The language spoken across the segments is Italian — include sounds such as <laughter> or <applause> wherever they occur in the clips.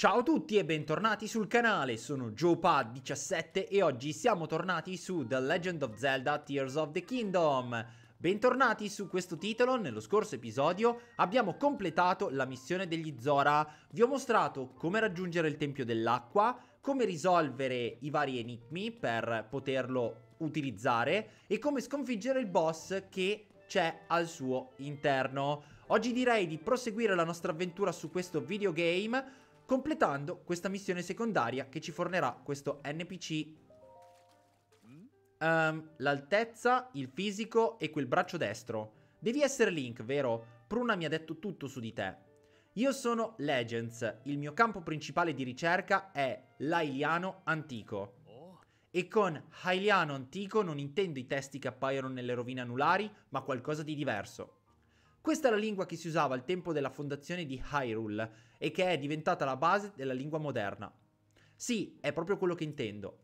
Ciao a tutti e bentornati sul canale, sono JoePad17 e oggi siamo tornati su The Legend of Zelda Tears of the Kingdom. Bentornati su questo titolo, nello scorso episodio abbiamo completato la missione degli Zora, vi ho mostrato come raggiungere il Tempio dell'Acqua, come risolvere i vari enigmi per poterlo utilizzare e come sconfiggere il boss che c'è al suo interno. Oggi direi di proseguire la nostra avventura su questo videogame completando questa missione secondaria che ci fornerà questo NPC. Um, ehm, l'altezza, il fisico e quel braccio destro. Devi essere Link, vero? Pruna mi ha detto tutto su di te. Io sono Legends, il mio campo principale di ricerca è l'Ailiano Antico. E con Ailiano Antico non intendo i testi che appaiono nelle rovine anulari, ma qualcosa di diverso. Questa è la lingua che si usava al tempo della fondazione di Hyrule e che è diventata la base della lingua moderna. Sì, è proprio quello che intendo.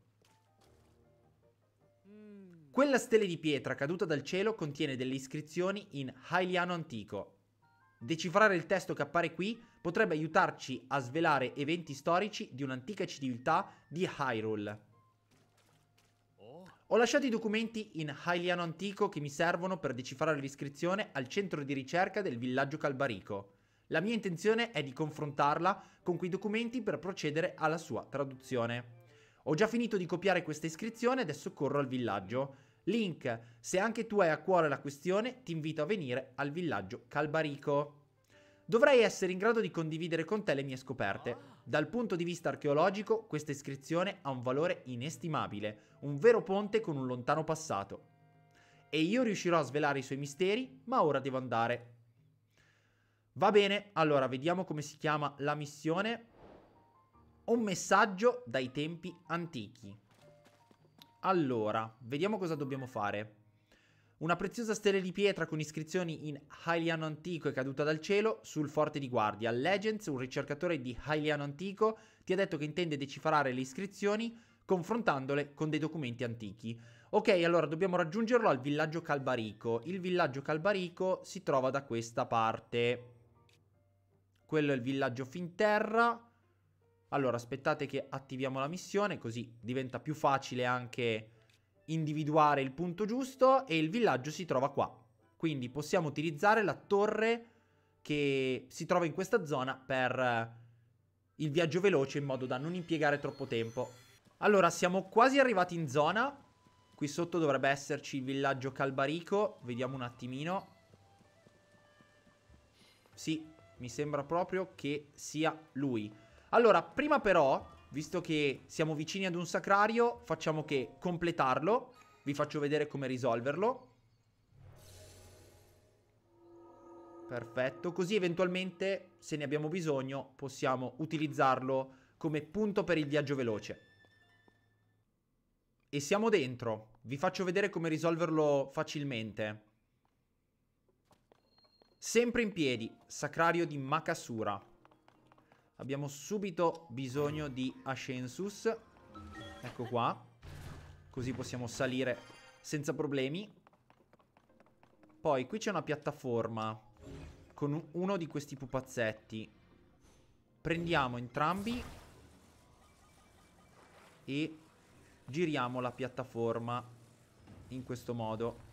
Quella stele di pietra caduta dal cielo contiene delle iscrizioni in Hailiano antico. Decifrare il testo che appare qui potrebbe aiutarci a svelare eventi storici di un'antica civiltà di Hyrule. Oh. Ho lasciato i documenti in Hailiano antico che mi servono per decifrare l'iscrizione al centro di ricerca del villaggio Calbarico. La mia intenzione è di confrontarla con quei documenti per procedere alla sua traduzione. Ho già finito di copiare questa iscrizione, adesso corro al villaggio. Link, se anche tu hai a cuore la questione, ti invito a venire al villaggio Calbarico. Dovrei essere in grado di condividere con te le mie scoperte. Dal punto di vista archeologico, questa iscrizione ha un valore inestimabile, un vero ponte con un lontano passato. E io riuscirò a svelare i suoi misteri, ma ora devo andare. Va bene, allora vediamo come si chiama la missione. Un messaggio dai tempi antichi. Allora, vediamo cosa dobbiamo fare. Una preziosa stella di pietra con iscrizioni in Hyliano antico è caduta dal cielo sul forte di guardia. Legends, un ricercatore di Hyliano antico, ti ha detto che intende decifrare le iscrizioni confrontandole con dei documenti antichi. Ok, allora dobbiamo raggiungerlo al villaggio Calbarico. Il villaggio Calbarico si trova da questa parte. Quello è il villaggio Finterra. Allora, aspettate che attiviamo la missione, così diventa più facile anche individuare il punto giusto e il villaggio si trova qua. Quindi possiamo utilizzare la torre che si trova in questa zona per eh, il viaggio veloce in modo da non impiegare troppo tempo. Allora, siamo quasi arrivati in zona. Qui sotto dovrebbe esserci il villaggio Calbarico. Vediamo un attimino. Sì, mi sembra proprio che sia lui. Allora, prima però, visto che siamo vicini ad un sacrario, facciamo che completarlo. Vi faccio vedere come risolverlo. Perfetto, così eventualmente, se ne abbiamo bisogno, possiamo utilizzarlo come punto per il viaggio veloce. E siamo dentro. Vi faccio vedere come risolverlo facilmente. Sempre in piedi, Sacrario di Makasura. Abbiamo subito bisogno di Ascensus. Ecco qua. Così possiamo salire senza problemi. Poi qui c'è una piattaforma con uno di questi pupazzetti. Prendiamo entrambi e giriamo la piattaforma in questo modo.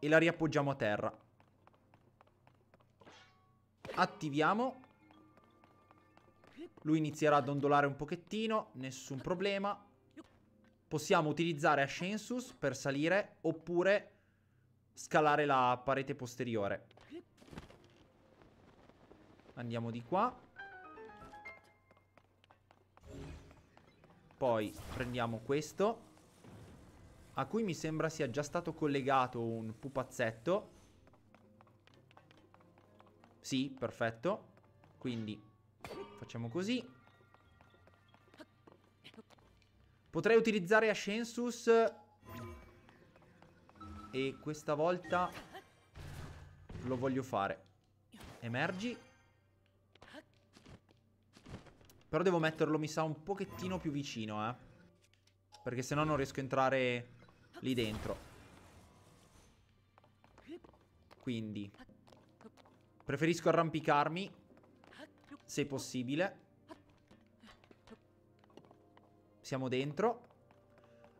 E la riappoggiamo a terra. Attiviamo. Lui inizierà a dondolare un pochettino, nessun problema. Possiamo utilizzare Ascensus per salire oppure scalare la parete posteriore. Andiamo di qua. Poi prendiamo questo a cui mi sembra sia già stato collegato un pupazzetto. Sì, perfetto. Quindi facciamo così. Potrei utilizzare Ascensus e questa volta lo voglio fare. Emergi. Però devo metterlo, mi sa, un pochettino più vicino, eh. Perché sennò non riesco a entrare lì dentro. Quindi, preferisco arrampicarmi, se possibile. Siamo dentro.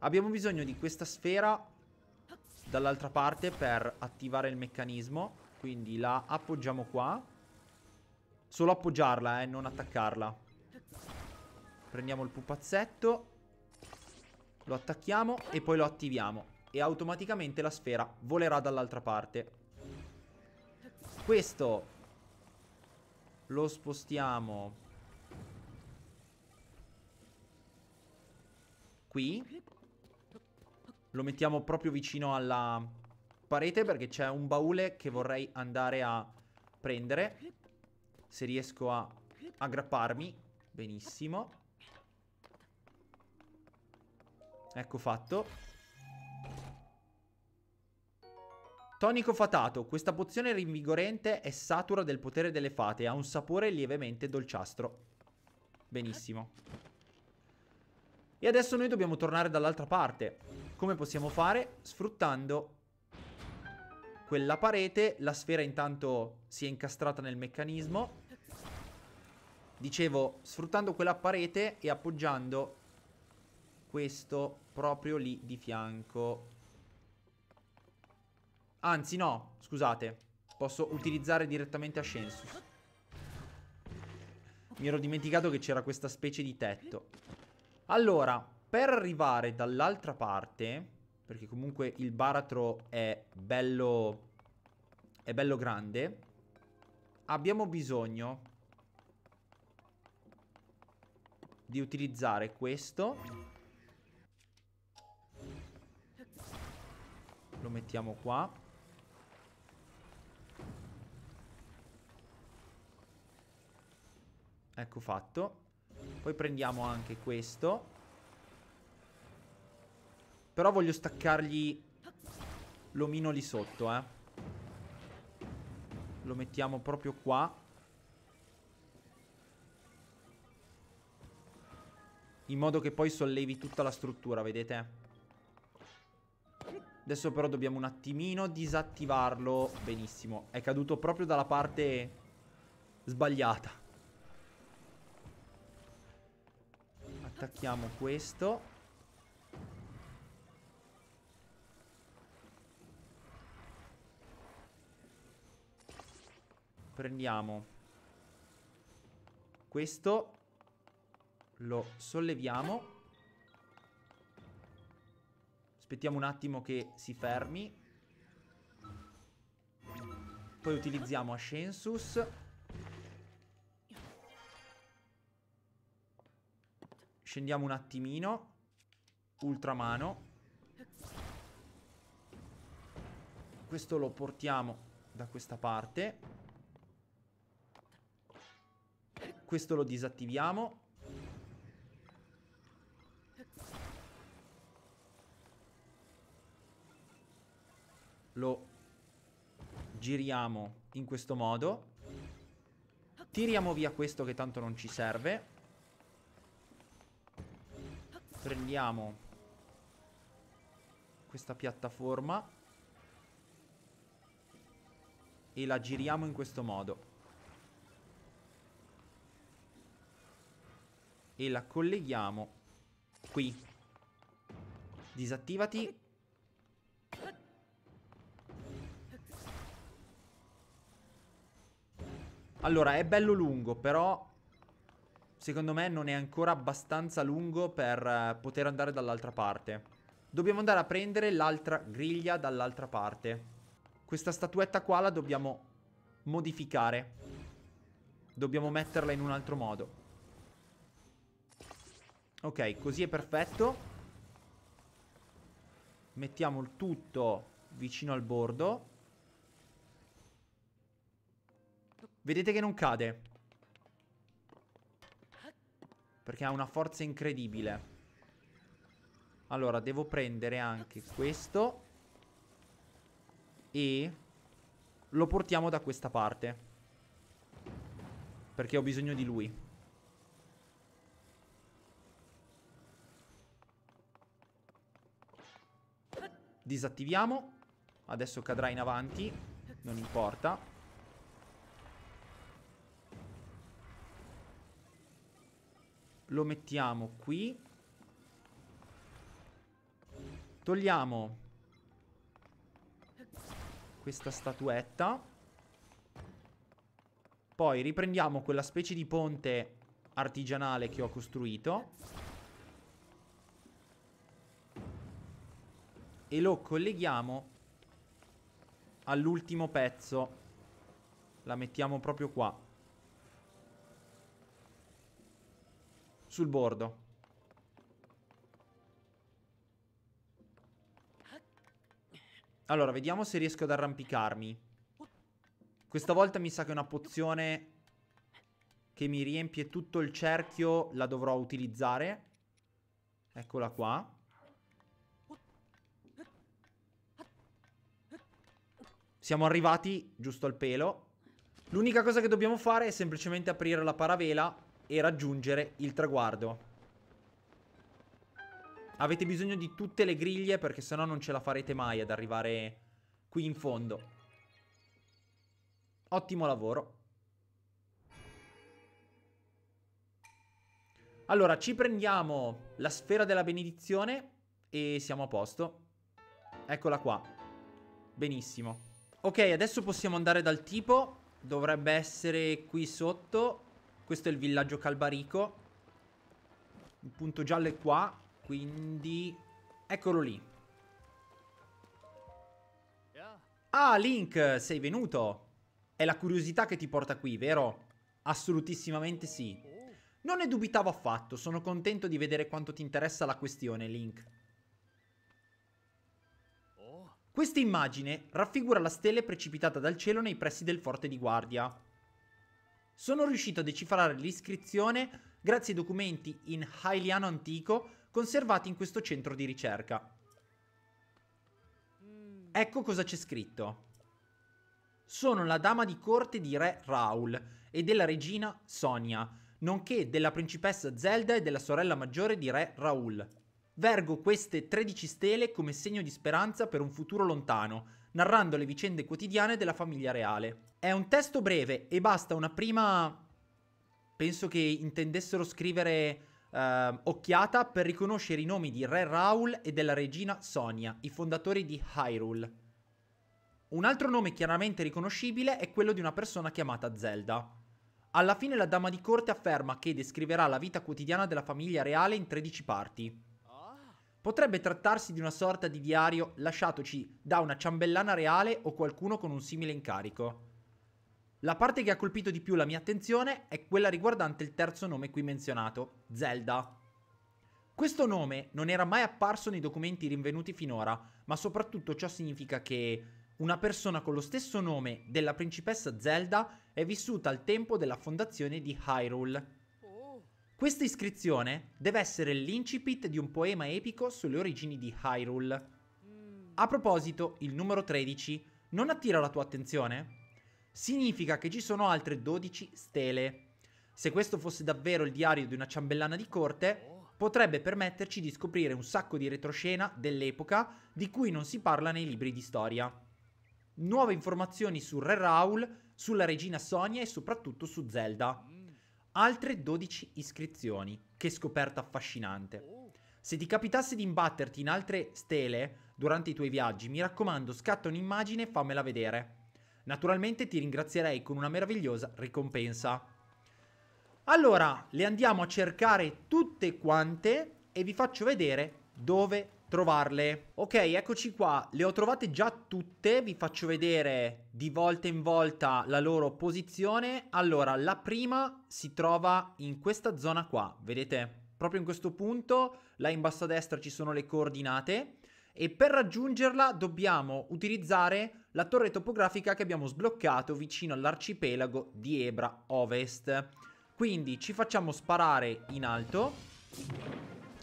Abbiamo bisogno di questa sfera dall'altra parte per attivare il meccanismo. Quindi la appoggiamo qua. Solo appoggiarla, eh, non attaccarla. Prendiamo il pupazzetto. Lo attacchiamo e poi lo attiviamo. E automaticamente la sfera volerà dall'altra parte. Questo lo spostiamo qui. Lo mettiamo proprio vicino alla parete perché c'è un baule che vorrei andare a prendere. Se riesco a aggrapparmi. Benissimo. Ecco fatto. Tonico fatato. Questa pozione rinvigorente è satura del potere delle fate ha un sapore lievemente dolciastro. Benissimo. E adesso noi dobbiamo tornare dall'altra parte. Come possiamo fare? Sfruttando quella parete. La sfera intanto si è incastrata nel meccanismo. Dicevo, sfruttando quella parete e appoggiando questo proprio lì di fianco. Anzi, no, scusate. Posso utilizzare direttamente Ascensus. Mi ero dimenticato che c'era questa specie di tetto. Allora, per arrivare dall'altra parte... Perché comunque il baratro è bello... È bello grande. Abbiamo bisogno... Di utilizzare questo Lo mettiamo qua. Ecco fatto. Poi prendiamo anche questo. Però voglio staccargli l'omino lì sotto, eh. Lo mettiamo proprio qua. In modo che poi sollevi tutta la struttura, vedete? Adesso però dobbiamo un attimino disattivarlo. Benissimo. È caduto proprio dalla parte sbagliata. Attacchiamo questo. Prendiamo questo. Lo solleviamo. Aspettiamo un attimo che si fermi. Poi utilizziamo Ascensus. Scendiamo un attimino. Ultramano. Questo lo portiamo da questa parte. Questo lo disattiviamo. lo giriamo in questo modo. Tiriamo via questo che tanto non ci serve. Prendiamo questa piattaforma e la giriamo in questo modo. E la colleghiamo qui. Disattivati Allora, è bello lungo, però... Secondo me non è ancora abbastanza lungo per eh, poter andare dall'altra parte. Dobbiamo andare a prendere l'altra griglia dall'altra parte. Questa statuetta qua la dobbiamo modificare. Dobbiamo metterla in un altro modo. Ok, così è perfetto. Mettiamo il tutto vicino al bordo. Vedete che non cade. Perché ha una forza incredibile. Allora, devo prendere anche questo. E lo portiamo da questa parte. Perché ho bisogno di lui. Disattiviamo. Adesso cadrà in avanti. Non importa. Lo mettiamo qui. Togliamo questa statuetta. Poi riprendiamo quella specie di ponte artigianale che ho costruito. E lo colleghiamo all'ultimo pezzo. La mettiamo proprio qua. sul bordo. Allora, vediamo se riesco ad arrampicarmi. Questa volta mi sa che una pozione che mi riempie tutto il cerchio la dovrò utilizzare. Eccola qua. Siamo arrivati giusto al pelo. L'unica cosa che dobbiamo fare è semplicemente aprire la paravela e raggiungere il traguardo. Avete bisogno di tutte le griglie perché sennò non ce la farete mai ad arrivare qui in fondo. Ottimo lavoro. Allora, ci prendiamo la sfera della benedizione e siamo a posto. Eccola qua. Benissimo. Ok, adesso possiamo andare dal tipo. Dovrebbe essere qui sotto. Questo è il villaggio Calbarico. Il punto giallo è qua, quindi... Eccolo lì. Ah, Link, sei venuto. È la curiosità che ti porta qui, vero? Assolutissimamente sì. Non ne dubitavo affatto, sono contento di vedere quanto ti interessa la questione, Link. Questa immagine raffigura la stella precipitata dal cielo nei pressi del forte di guardia sono riuscito a decifrare l'iscrizione grazie ai documenti in Hailiano antico conservati in questo centro di ricerca. Mm. Ecco cosa c'è scritto. Sono la dama di corte di re Raul e della regina Sonia, nonché della principessa Zelda e della sorella maggiore di re Raul. Vergo queste 13 stele come segno di speranza per un futuro lontano, narrando le vicende quotidiane della famiglia reale. È un testo breve e basta una prima... penso che intendessero scrivere eh, occhiata per riconoscere i nomi di Re Raul e della regina Sonia, i fondatori di Hyrule. Un altro nome chiaramente riconoscibile è quello di una persona chiamata Zelda. Alla fine la dama di corte afferma che descriverà la vita quotidiana della famiglia reale in 13 parti. Potrebbe trattarsi di una sorta di diario lasciatoci da una ciambellana reale o qualcuno con un simile incarico. La parte che ha colpito di più la mia attenzione è quella riguardante il terzo nome qui menzionato, Zelda. Questo nome non era mai apparso nei documenti rinvenuti finora, ma soprattutto ciò significa che una persona con lo stesso nome della principessa Zelda è vissuta al tempo della fondazione di Hyrule. Questa iscrizione deve essere l'incipit di un poema epico sulle origini di Hyrule. A proposito, il numero 13 non attira la tua attenzione? Significa che ci sono altre 12 stele. Se questo fosse davvero il diario di una ciambellana di corte, potrebbe permetterci di scoprire un sacco di retroscena dell'epoca di cui non si parla nei libri di storia. Nuove informazioni su Re Raul, sulla regina Sonia e soprattutto su Zelda. Altre 12 iscrizioni. Che scoperta affascinante. Se ti capitasse di imbatterti in altre stele durante i tuoi viaggi, mi raccomando, scatta un'immagine e fammela vedere. Naturalmente ti ringrazierei con una meravigliosa ricompensa. Allora, le andiamo a cercare tutte quante e vi faccio vedere dove trovarle. Ok, eccoci qua, le ho trovate già tutte, vi faccio vedere di volta in volta la loro posizione. Allora, la prima si trova in questa zona qua, vedete? Proprio in questo punto, là in basso a destra ci sono le coordinate e per raggiungerla dobbiamo utilizzare la torre topografica che abbiamo sbloccato vicino all'arcipelago di Ebra Ovest. Quindi ci facciamo sparare in alto.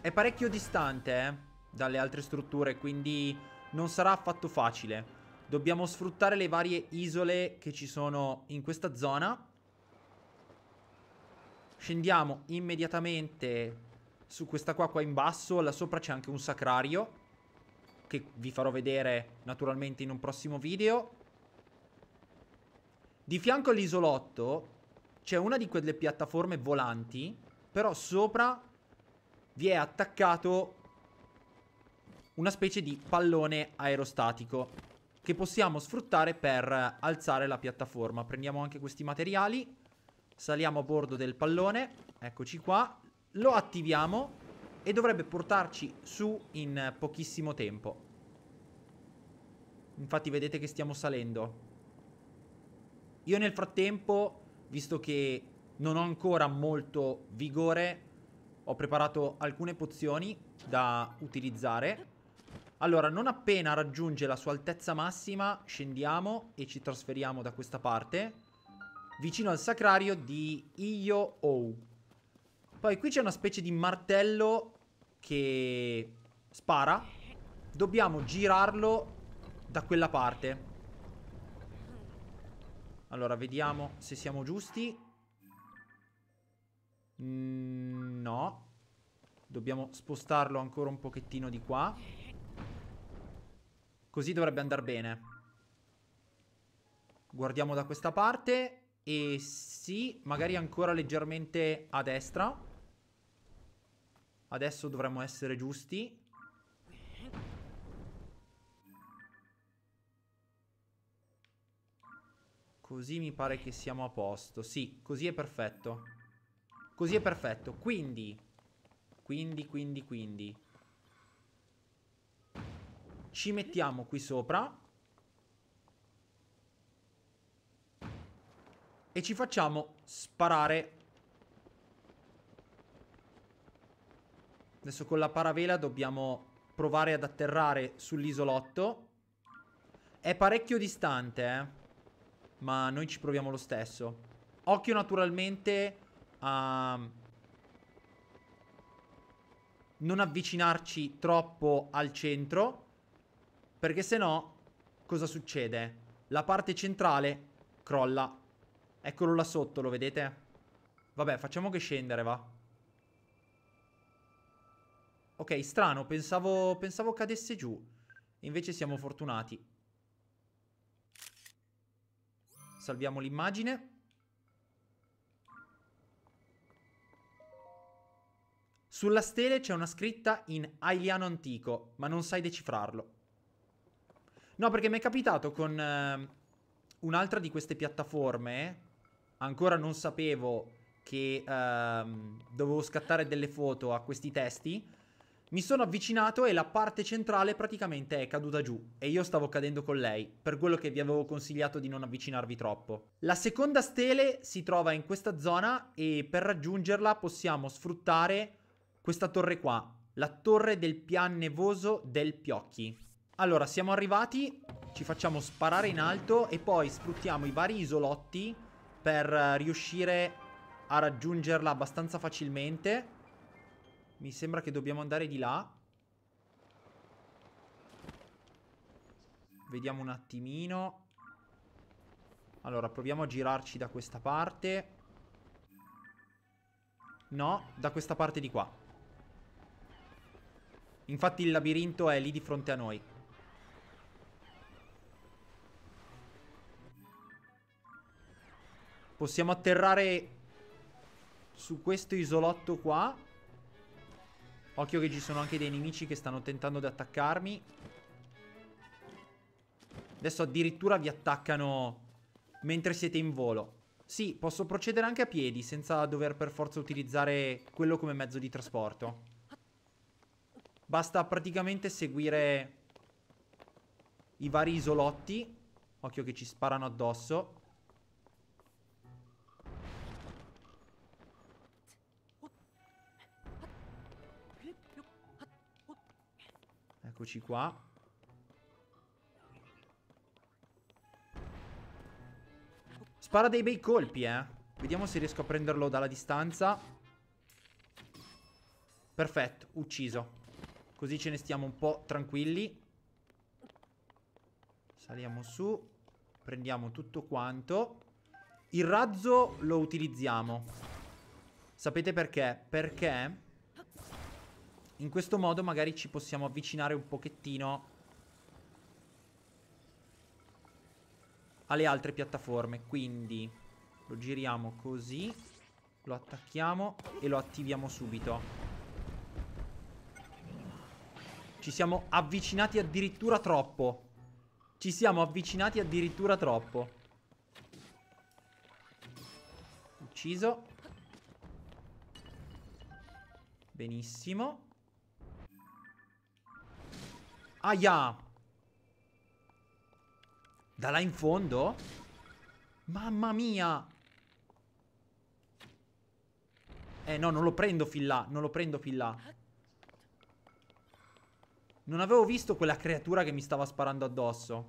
È parecchio distante, eh? dalle altre strutture, quindi non sarà affatto facile. Dobbiamo sfruttare le varie isole che ci sono in questa zona. Scendiamo immediatamente su questa qua qua in basso, là sopra c'è anche un sacrario che vi farò vedere naturalmente in un prossimo video. Di fianco all'isolotto c'è una di quelle piattaforme volanti, però sopra vi è attaccato una specie di pallone aerostatico che possiamo sfruttare per alzare la piattaforma. Prendiamo anche questi materiali, saliamo a bordo del pallone, eccoci qua, lo attiviamo e dovrebbe portarci su in pochissimo tempo. Infatti vedete che stiamo salendo. Io nel frattempo, visto che non ho ancora molto vigore, ho preparato alcune pozioni da utilizzare allora, non appena raggiunge la sua altezza massima, scendiamo e ci trasferiamo da questa parte, vicino al sacrario di Io o Poi qui c'è una specie di martello che spara. Dobbiamo girarlo da quella parte. Allora, vediamo se siamo giusti. Mm, no. Dobbiamo spostarlo ancora un pochettino di qua. Così dovrebbe andare bene. Guardiamo da questa parte. E sì, magari ancora leggermente a destra. Adesso dovremmo essere giusti. Così mi pare che siamo a posto. Sì, così è perfetto. Così è perfetto. Quindi... Quindi, quindi, quindi... Ci mettiamo qui sopra. E ci facciamo sparare. Adesso con la paravela dobbiamo provare ad atterrare sull'isolotto. È parecchio distante, eh. Ma noi ci proviamo lo stesso. Occhio naturalmente a... Non avvicinarci troppo al centro. Perché se no, cosa succede? La parte centrale crolla. Eccolo là sotto, lo vedete? Vabbè, facciamo che scendere, va. Ok, strano, pensavo, pensavo cadesse giù. Invece siamo fortunati. Salviamo l'immagine. Sulla stele c'è una scritta in Ailiano antico, ma non sai decifrarlo. No, perché mi è capitato con eh, un'altra di queste piattaforme. Ancora non sapevo che eh, dovevo scattare delle foto a questi testi. Mi sono avvicinato e la parte centrale praticamente è caduta giù e io stavo cadendo con lei, per quello che vi avevo consigliato di non avvicinarvi troppo. La seconda stele si trova in questa zona e per raggiungerla possiamo sfruttare questa torre qua, la torre del pian nevoso del Piocchi. Allora, siamo arrivati, ci facciamo sparare in alto e poi sfruttiamo i vari isolotti per eh, riuscire a raggiungerla abbastanza facilmente. Mi sembra che dobbiamo andare di là. Vediamo un attimino. Allora, proviamo a girarci da questa parte. No, da questa parte di qua. Infatti il labirinto è lì di fronte a noi. Possiamo atterrare su questo isolotto qua. Occhio che ci sono anche dei nemici che stanno tentando di attaccarmi. Adesso addirittura vi attaccano mentre siete in volo. Sì, posso procedere anche a piedi senza dover per forza utilizzare quello come mezzo di trasporto. Basta praticamente seguire i vari isolotti. Occhio che ci sparano addosso. Eccoci qua. Spara dei bei colpi, eh. Vediamo se riesco a prenderlo dalla distanza. Perfetto, ucciso. Così ce ne stiamo un po' tranquilli. Saliamo su. Prendiamo tutto quanto. Il razzo lo utilizziamo. Sapete perché? Perché in questo modo magari ci possiamo avvicinare un pochettino alle altre piattaforme. Quindi lo giriamo così, lo attacchiamo e lo attiviamo subito. Ci siamo avvicinati addirittura troppo. Ci siamo avvicinati addirittura troppo. Ucciso. Benissimo. Aia! Da là in fondo? Mamma mia! Eh no, non lo prendo fin là, non lo prendo fin là. Non avevo visto quella creatura che mi stava sparando addosso.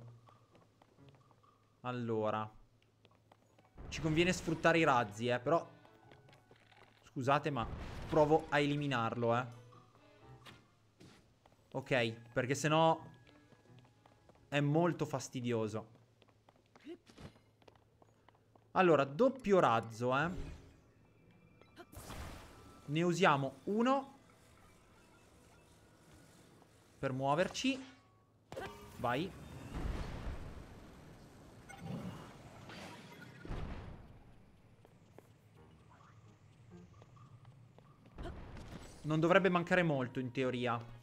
Allora. Ci conviene sfruttare i razzi, eh, però... Scusate, ma provo a eliminarlo, eh. Ok, perché sennò è molto fastidioso. Allora, doppio razzo, eh. Ne usiamo uno. Per muoverci. Vai. Non dovrebbe mancare molto, in teoria.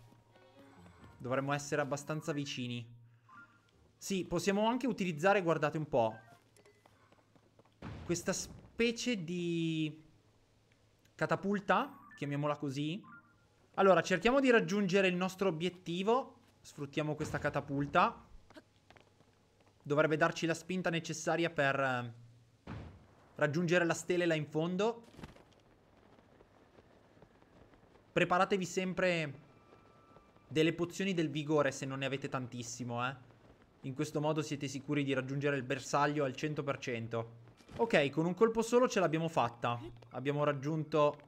Dovremmo essere abbastanza vicini. Sì, possiamo anche utilizzare, guardate un po', questa specie di catapulta, chiamiamola così. Allora, cerchiamo di raggiungere il nostro obiettivo. Sfruttiamo questa catapulta. Dovrebbe darci la spinta necessaria per eh, raggiungere la stele là in fondo. Preparatevi sempre delle pozioni del vigore se non ne avete tantissimo, eh. In questo modo siete sicuri di raggiungere il bersaglio al 100%. Ok, con un colpo solo ce l'abbiamo fatta. Abbiamo raggiunto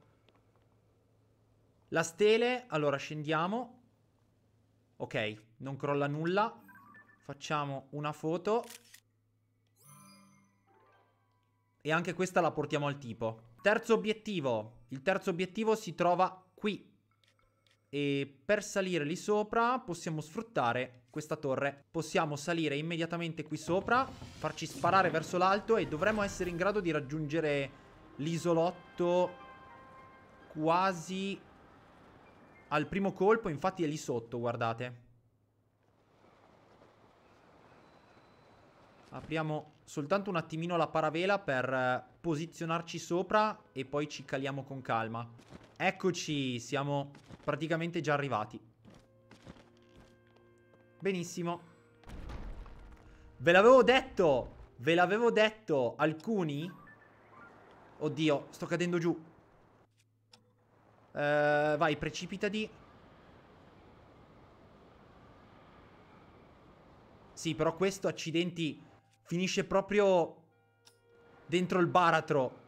la stele. Allora, scendiamo. Ok, non crolla nulla. Facciamo una foto. E anche questa la portiamo al tipo. Terzo obiettivo. Il terzo obiettivo si trova qui e per salire lì sopra possiamo sfruttare questa torre. Possiamo salire immediatamente qui sopra, farci sparare verso l'alto e dovremmo essere in grado di raggiungere l'isolotto quasi al primo colpo, infatti è lì sotto, guardate. Apriamo soltanto un attimino la paravela per posizionarci sopra e poi ci caliamo con calma. Eccoci, siamo praticamente già arrivati. Benissimo. Ve l'avevo detto, ve l'avevo detto, alcuni... Oddio, sto cadendo giù. Uh, vai, precipitati. Sì, però questo, accidenti, finisce proprio dentro il baratro.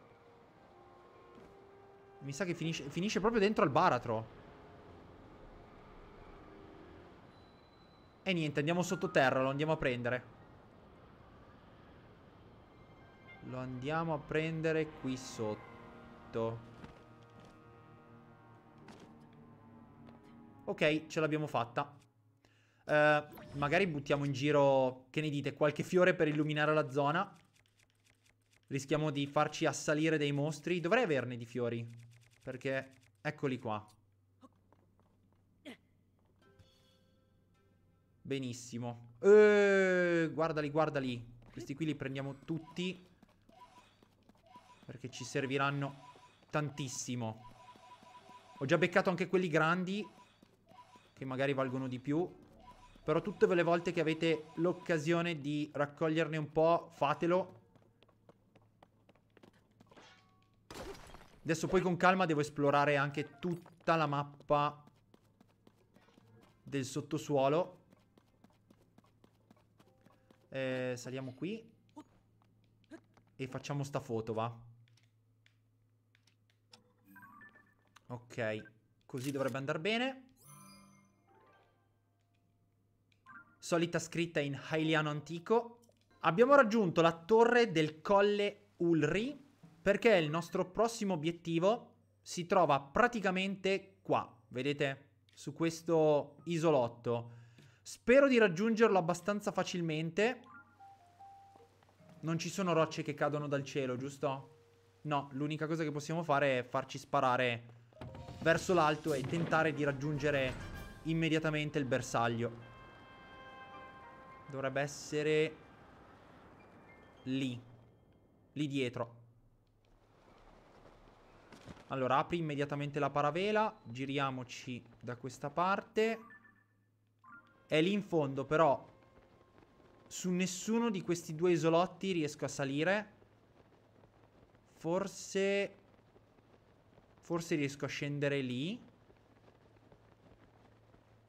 Mi sa che finisce, finisce proprio dentro al baratro. E niente, andiamo sottoterra, lo andiamo a prendere. Lo andiamo a prendere qui sotto. Ok, ce l'abbiamo fatta. Uh, magari buttiamo in giro, che ne dite, qualche fiore per illuminare la zona. Rischiamo di farci assalire dei mostri. Dovrei averne di fiori. Perché eccoli qua. Benissimo. Eeeh, guardali, guardali. Questi qui li prendiamo tutti. Perché ci serviranno tantissimo. Ho già beccato anche quelli grandi. Che magari valgono di più. Però tutte le volte che avete l'occasione di raccoglierne un po', fatelo. Adesso poi con calma devo esplorare anche tutta la mappa del sottosuolo. Eh, saliamo qui. E facciamo sta foto, va. Ok. Così dovrebbe andare bene. Solita scritta in Hailiano antico. Abbiamo raggiunto la torre del colle Ulri perché il nostro prossimo obiettivo si trova praticamente qua, vedete, su questo isolotto. Spero di raggiungerlo abbastanza facilmente. Non ci sono rocce che cadono dal cielo, giusto? No, l'unica cosa che possiamo fare è farci sparare verso l'alto e tentare di raggiungere immediatamente il bersaglio. Dovrebbe essere lì, lì dietro. Allora, apri immediatamente la paravela. Giriamoci da questa parte. È lì in fondo, però. Su nessuno di questi due isolotti riesco a salire. Forse... Forse riesco a scendere lì.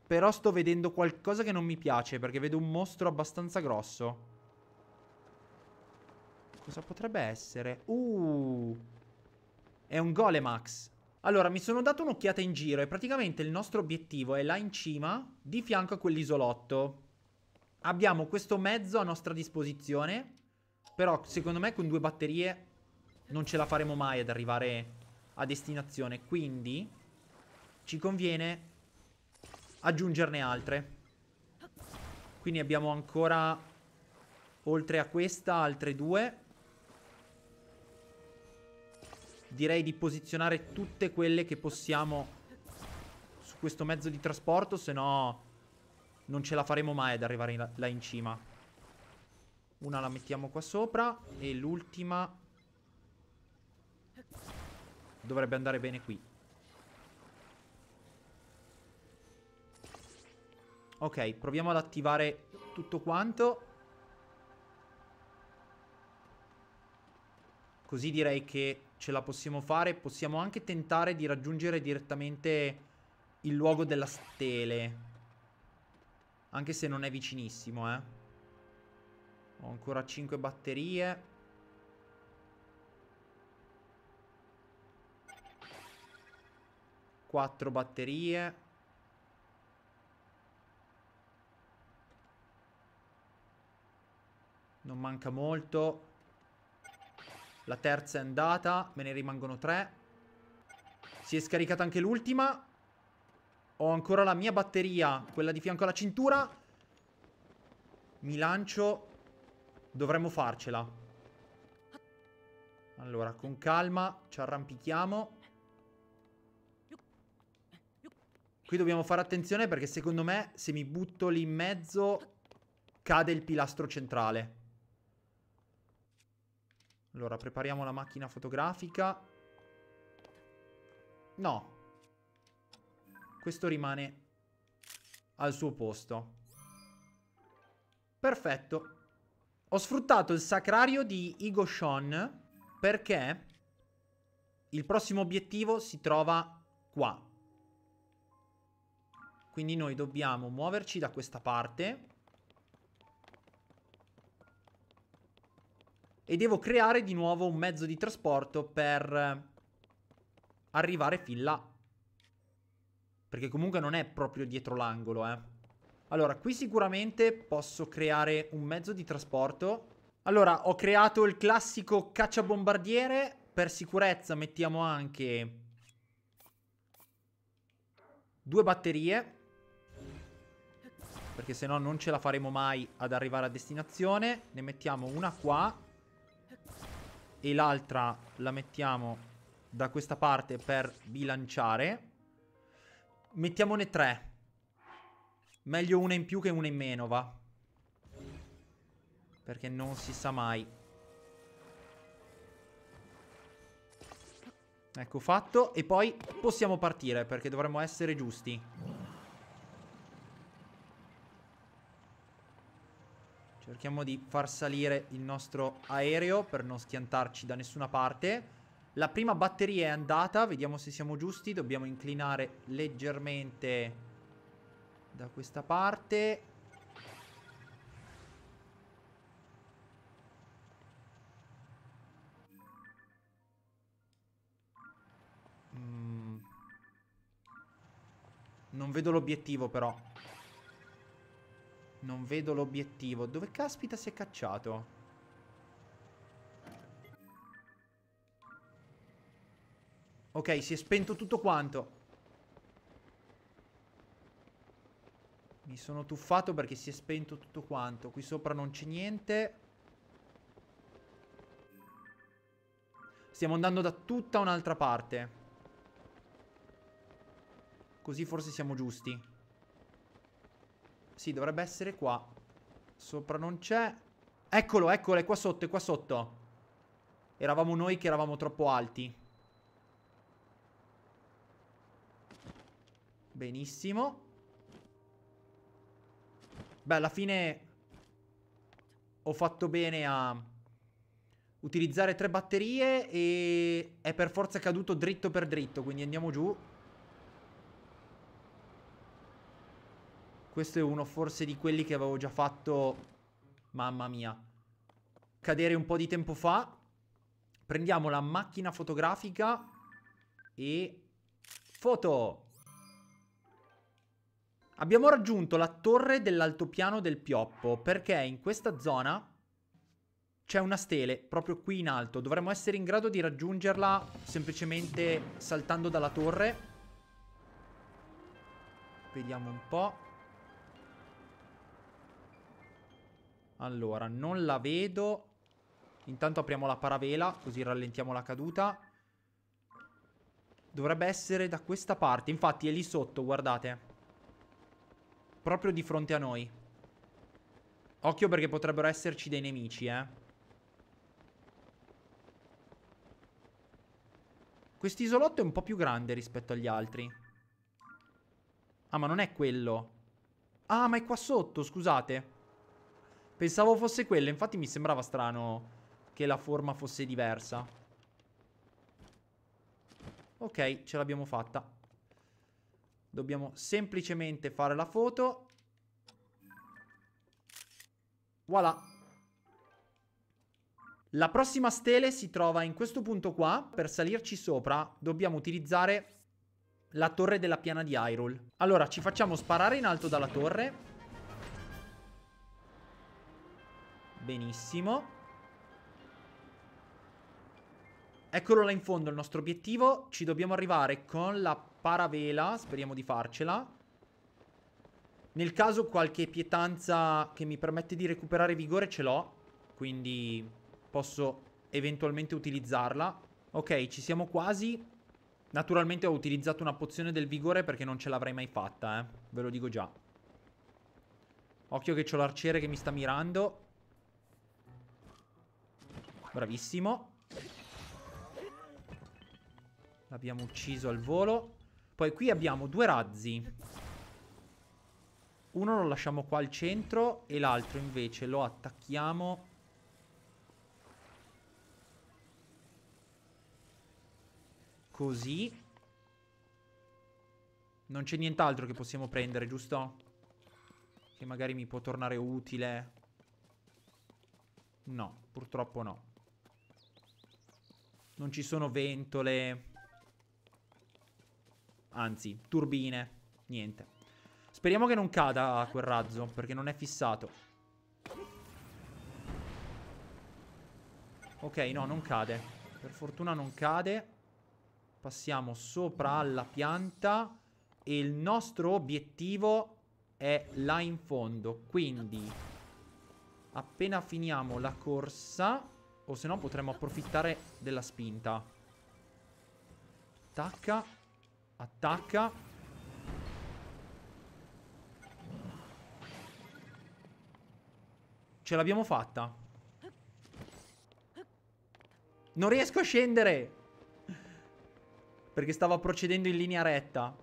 Però sto vedendo qualcosa che non mi piace, perché vedo un mostro abbastanza grosso. Cosa potrebbe essere? Uh... È un Golemax. Allora, mi sono dato un'occhiata in giro e praticamente il nostro obiettivo è là in cima, di fianco a quell'isolotto. Abbiamo questo mezzo a nostra disposizione, però secondo me con due batterie non ce la faremo mai ad arrivare a destinazione, quindi ci conviene aggiungerne altre. Quindi abbiamo ancora, oltre a questa, altre due direi di posizionare tutte quelle che possiamo su questo mezzo di trasporto, se no non ce la faremo mai ad arrivare in là in cima. Una la mettiamo qua sopra e l'ultima dovrebbe andare bene qui. Ok, proviamo ad attivare tutto quanto. Così direi che ce la possiamo fare. Possiamo anche tentare di raggiungere direttamente il luogo della stele. Anche se non è vicinissimo, eh. Ho ancora 5 batterie. Quattro batterie. Non manca molto. La terza è andata, me ne rimangono tre. Si è scaricata anche l'ultima. Ho ancora la mia batteria, quella di fianco alla cintura. Mi lancio. Dovremmo farcela. Allora, con calma, ci arrampichiamo. Qui dobbiamo fare attenzione perché secondo me se mi butto lì in mezzo cade il pilastro centrale. Allora, prepariamo la macchina fotografica. No. Questo rimane al suo posto. Perfetto. Ho sfruttato il sacrario di Igoshon perché il prossimo obiettivo si trova qua. Quindi noi dobbiamo muoverci da questa parte e devo creare di nuovo un mezzo di trasporto per eh, arrivare fin là. Perché comunque non è proprio dietro l'angolo, eh. Allora, qui sicuramente posso creare un mezzo di trasporto. Allora, ho creato il classico cacciabombardiere. Per sicurezza mettiamo anche due batterie. Perché se no non ce la faremo mai ad arrivare a destinazione. Ne mettiamo una qua e l'altra la mettiamo da questa parte per bilanciare. Mettiamone tre. Meglio una in più che una in meno, va. Perché non si sa mai. Ecco fatto. E poi possiamo partire perché dovremmo essere giusti. Cerchiamo di far salire il nostro aereo per non schiantarci da nessuna parte. La prima batteria è andata, vediamo se siamo giusti. Dobbiamo inclinare leggermente da questa parte. Mm. Non vedo l'obiettivo però. Non vedo l'obiettivo. Dove caspita si è cacciato? Ok, si è spento tutto quanto. Mi sono tuffato perché si è spento tutto quanto. Qui sopra non c'è niente. Stiamo andando da tutta un'altra parte. Così forse siamo giusti. Sì, dovrebbe essere qua. Sopra non c'è. Eccolo, eccolo, è qua sotto, è qua sotto. Eravamo noi che eravamo troppo alti. Benissimo. Beh, alla fine ho fatto bene a utilizzare tre batterie e è per forza caduto dritto per dritto, quindi andiamo giù. Questo è uno forse di quelli che avevo già fatto, mamma mia, cadere un po' di tempo fa. Prendiamo la macchina fotografica e foto. Abbiamo raggiunto la torre dell'altopiano del Pioppo perché in questa zona c'è una stele proprio qui in alto. Dovremmo essere in grado di raggiungerla semplicemente saltando dalla torre. Vediamo un po'. Allora, non la vedo. Intanto apriamo la paravela, così rallentiamo la caduta. Dovrebbe essere da questa parte. Infatti è lì sotto, guardate. Proprio di fronte a noi. Occhio perché potrebbero esserci dei nemici, eh. Quest'isolotto è un po' più grande rispetto agli altri. Ah, ma non è quello. Ah, ma è qua sotto, scusate. Pensavo fosse quella, infatti mi sembrava strano che la forma fosse diversa. Ok, ce l'abbiamo fatta. Dobbiamo semplicemente fare la foto. Voilà. La prossima stele si trova in questo punto qua. Per salirci sopra dobbiamo utilizzare la torre della piana di Hyrule. Allora, ci facciamo sparare in alto dalla torre Benissimo. Eccolo là in fondo il nostro obiettivo. Ci dobbiamo arrivare con la paravela. Speriamo di farcela. Nel caso qualche pietanza che mi permette di recuperare vigore ce l'ho. Quindi posso eventualmente utilizzarla. Ok, ci siamo quasi. Naturalmente ho utilizzato una pozione del vigore perché non ce l'avrei mai fatta, eh. Ve lo dico già. Occhio che ho l'arciere che mi sta mirando. Bravissimo. L'abbiamo ucciso al volo. Poi qui abbiamo due razzi. Uno lo lasciamo qua al centro e l'altro invece lo attacchiamo Così Non c'è nient'altro che possiamo prendere, giusto? Che magari mi può tornare utile No, purtroppo no non ci sono ventole. Anzi, turbine. Niente. Speriamo che non cada quel razzo, perché non è fissato. Ok, no, non cade. Per fortuna non cade. Passiamo sopra alla pianta. E il nostro obiettivo è là in fondo. Quindi, appena finiamo la corsa... O se no potremmo approfittare della spinta. Attacca. Attacca. Ce l'abbiamo fatta. Non riesco a scendere. Perché stava procedendo in linea retta.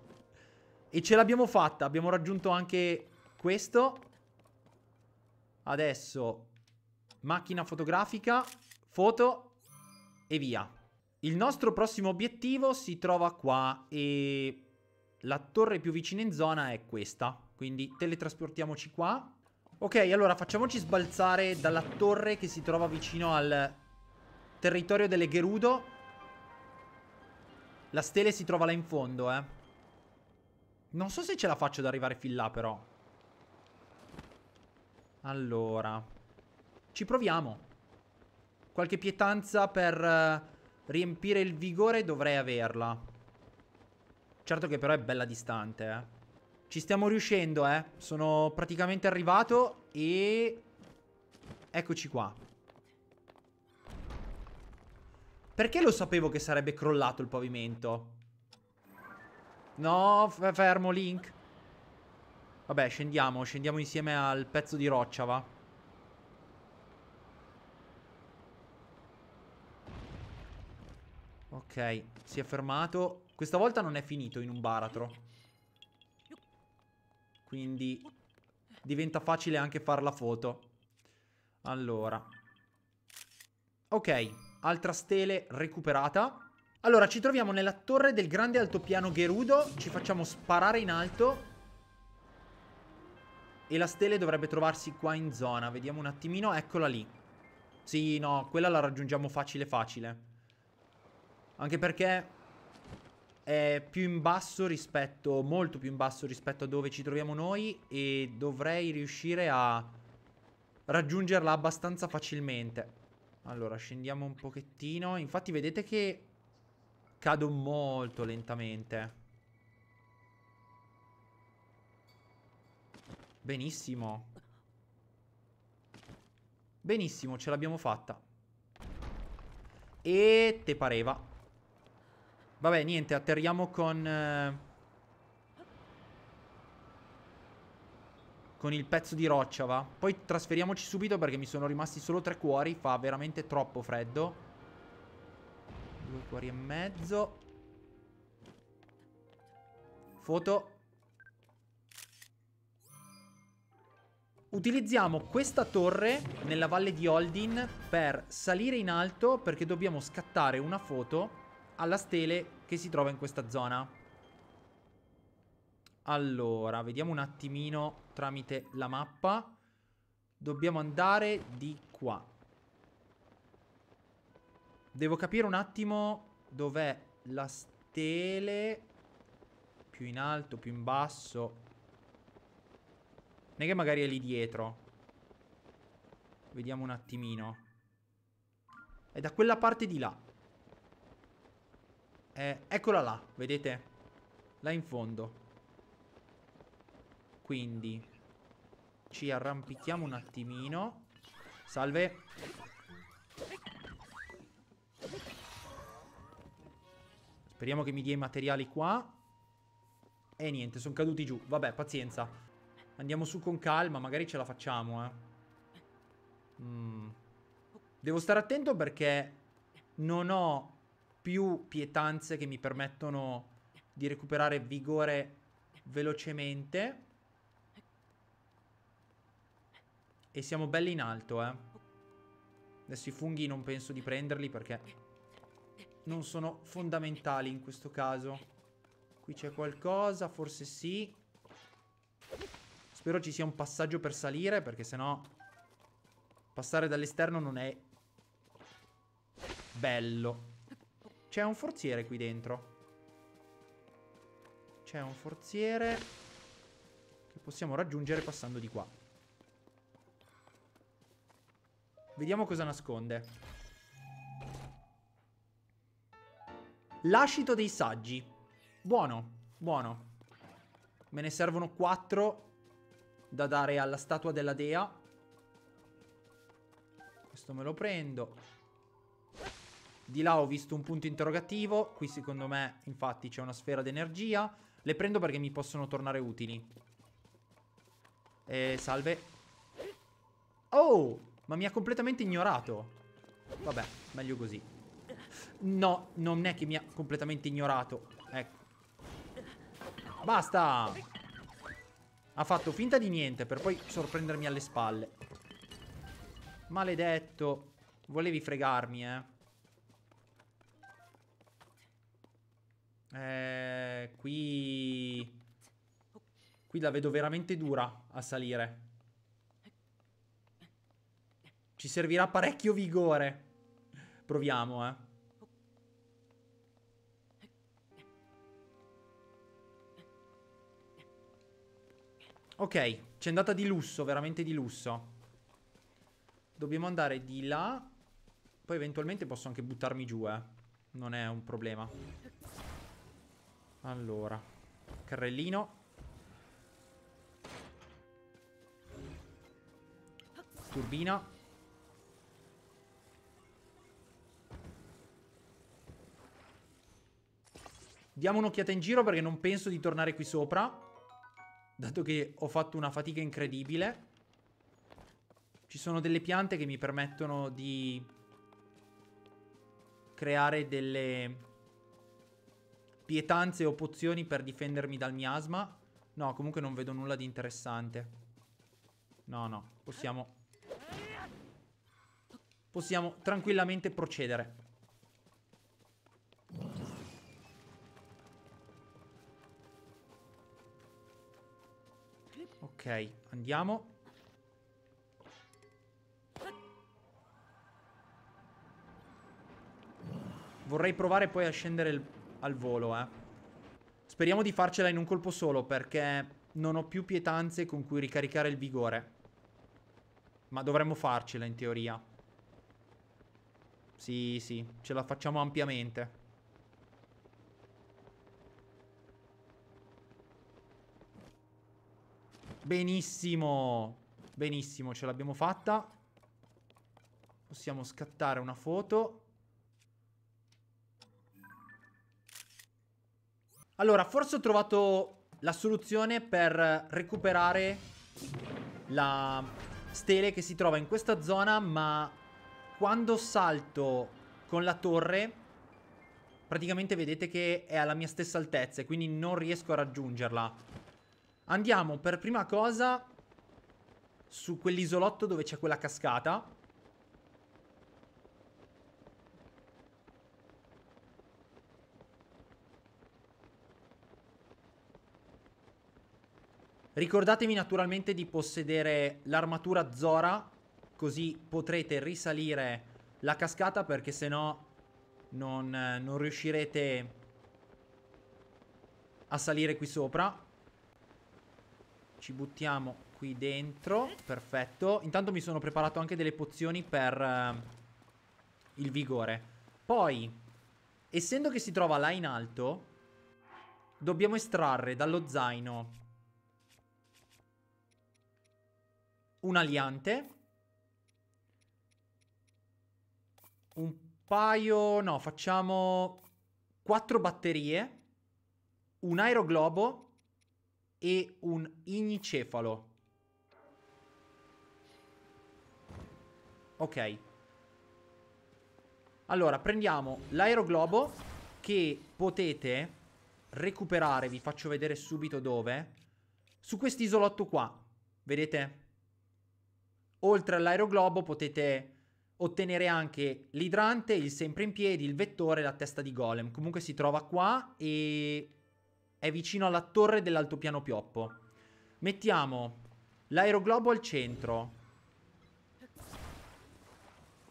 E ce l'abbiamo fatta. Abbiamo raggiunto anche questo. Adesso macchina fotografica Foto e via. Il nostro prossimo obiettivo si trova qua e la torre più vicina in zona è questa. Quindi teletrasportiamoci qua. Ok, allora facciamoci sbalzare dalla torre che si trova vicino al territorio delle Gerudo. La stele si trova là in fondo, eh. Non so se ce la faccio ad arrivare fin là, però. Allora. Ci proviamo. Qualche pietanza per eh, riempire il vigore dovrei averla. Certo che però è bella distante, eh. Ci stiamo riuscendo, eh. Sono praticamente arrivato e... Eccoci qua. Perché lo sapevo che sarebbe crollato il pavimento? No, fermo Link. Vabbè, scendiamo, scendiamo insieme al pezzo di roccia, va. Ok, si è fermato. Questa volta non è finito in un baratro. Quindi diventa facile anche far la foto. Allora. Ok, altra stele recuperata. Allora, ci troviamo nella torre del grande altopiano Gerudo. Ci facciamo sparare in alto. E la stele dovrebbe trovarsi qua in zona. Vediamo un attimino. Eccola lì. Sì, no, quella la raggiungiamo facile facile. Anche perché è più in basso rispetto, molto più in basso rispetto a dove ci troviamo noi e dovrei riuscire a raggiungerla abbastanza facilmente. Allora, scendiamo un pochettino. Infatti vedete che cado molto lentamente. Benissimo. Benissimo, ce l'abbiamo fatta. E te pareva. Vabbè, niente, atterriamo con... Eh, con il pezzo di roccia, va? Poi trasferiamoci subito perché mi sono rimasti solo tre cuori. Fa veramente troppo freddo. Due cuori e mezzo. Foto. Utilizziamo questa torre nella valle di Holdin per salire in alto perché dobbiamo scattare una foto alla stele che si trova in questa zona. Allora, vediamo un attimino tramite la mappa. Dobbiamo andare di qua. Devo capire un attimo dov'è la stele. Più in alto, più in basso. Non è che magari è lì dietro. Vediamo un attimino. È da quella parte di là. Eh, eccola là, vedete? Là in fondo. Quindi ci arrampichiamo un attimino. Salve. Speriamo che mi dia i materiali qua. E niente, sono caduti giù. Vabbè, pazienza. Andiamo su con calma, magari ce la facciamo, eh. Mm. Devo stare attento perché non ho più pietanze che mi permettono di recuperare vigore velocemente. E siamo belli in alto, eh. Adesso i funghi non penso di prenderli perché non sono fondamentali in questo caso. Qui c'è qualcosa, forse sì. Spero ci sia un passaggio per salire perché sennò passare dall'esterno non è bello. C'è un forziere qui dentro. C'è un forziere che possiamo raggiungere passando di qua. Vediamo cosa nasconde. L'ascito dei saggi. Buono, buono. Me ne servono quattro da dare alla statua della dea. Questo me lo prendo. Di là ho visto un punto interrogativo. Qui secondo me, infatti, c'è una sfera d'energia. Le prendo perché mi possono tornare utili. E eh, salve. Oh, ma mi ha completamente ignorato. Vabbè, meglio così. No, non è che mi ha completamente ignorato. Ecco. Basta! Ha fatto finta di niente per poi sorprendermi alle spalle. Maledetto. Volevi fregarmi, eh. Eh, qui... Qui la vedo veramente dura a salire. Ci servirà parecchio vigore. Proviamo, eh. Ok, c'è andata di lusso, veramente di lusso. Dobbiamo andare di là. Poi eventualmente posso anche buttarmi giù, eh. Non è un problema. Allora, carrellino. Turbina. Diamo un'occhiata in giro perché non penso di tornare qui sopra. Dato che ho fatto una fatica incredibile. Ci sono delle piante che mi permettono di creare delle Pietanze o pozioni per difendermi dal miasma. No, comunque non vedo nulla di interessante. No, no, possiamo... Possiamo tranquillamente procedere. Ok, andiamo. Vorrei provare poi a scendere il al volo, eh. Speriamo di farcela in un colpo solo, perché non ho più pietanze con cui ricaricare il vigore. Ma dovremmo farcela, in teoria. Sì, sì, ce la facciamo ampiamente. Benissimo. Benissimo, ce l'abbiamo fatta. Possiamo scattare una foto. Allora, forse ho trovato la soluzione per recuperare la stele che si trova in questa zona, ma quando salto con la torre, praticamente vedete che è alla mia stessa altezza e quindi non riesco a raggiungerla. Andiamo per prima cosa su quell'isolotto dove c'è quella cascata. Ricordatevi naturalmente di possedere l'armatura Zora, così potrete risalire la cascata perché se no non, eh, non riuscirete a salire qui sopra. Ci buttiamo qui dentro, perfetto. Intanto mi sono preparato anche delle pozioni per uh, il vigore. Poi, essendo che si trova là in alto, dobbiamo estrarre dallo zaino un aliante. Un paio... No, facciamo... Quattro batterie. Un aeroglobo. E un ignicefalo. Ok. Allora, prendiamo l'aeroglobo che potete recuperare, vi faccio vedere subito dove, su quest'isolotto qua. Vedete? Oltre all'aeroglobo potete ottenere anche l'idrante, il sempre in piedi, il vettore e la testa di golem. Comunque si trova qua e è vicino alla torre dell'altopiano pioppo. Mettiamo l'aeroglobo al centro.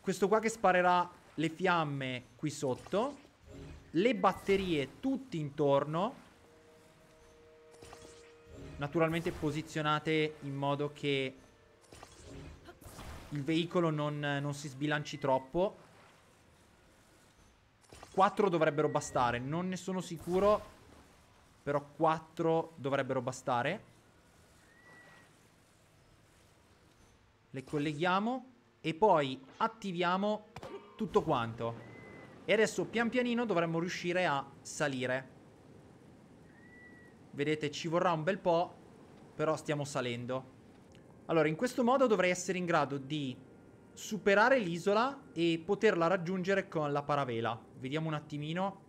Questo qua che sparerà le fiamme qui sotto. Le batterie tutti intorno. Naturalmente posizionate in modo che il veicolo non, non si sbilanci troppo. 4 dovrebbero bastare, non ne sono sicuro, però 4 dovrebbero bastare. Le colleghiamo e poi attiviamo tutto quanto. E adesso pian pianino dovremmo riuscire a salire. Vedete, ci vorrà un bel po', però stiamo salendo. Allora, in questo modo dovrei essere in grado di superare l'isola e poterla raggiungere con la paravela. Vediamo un attimino.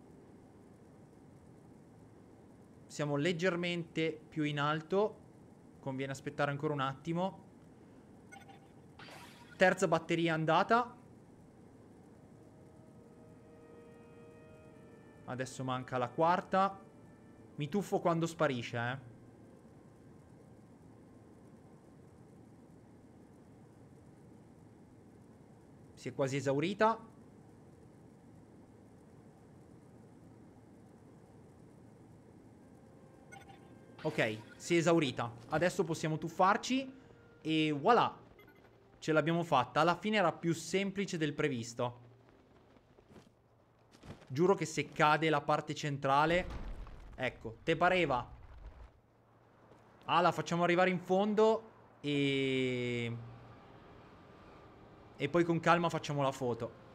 Siamo leggermente più in alto. Conviene aspettare ancora un attimo. Terza batteria andata. Adesso manca la quarta. Mi tuffo quando sparisce, eh. Si è quasi esaurita. Ok, si è esaurita. Adesso possiamo tuffarci e voilà. Ce l'abbiamo fatta. Alla fine era più semplice del previsto. Giuro che se cade la parte centrale... Ecco, te pareva. Ah, la facciamo arrivare in fondo e e poi con calma facciamo la foto.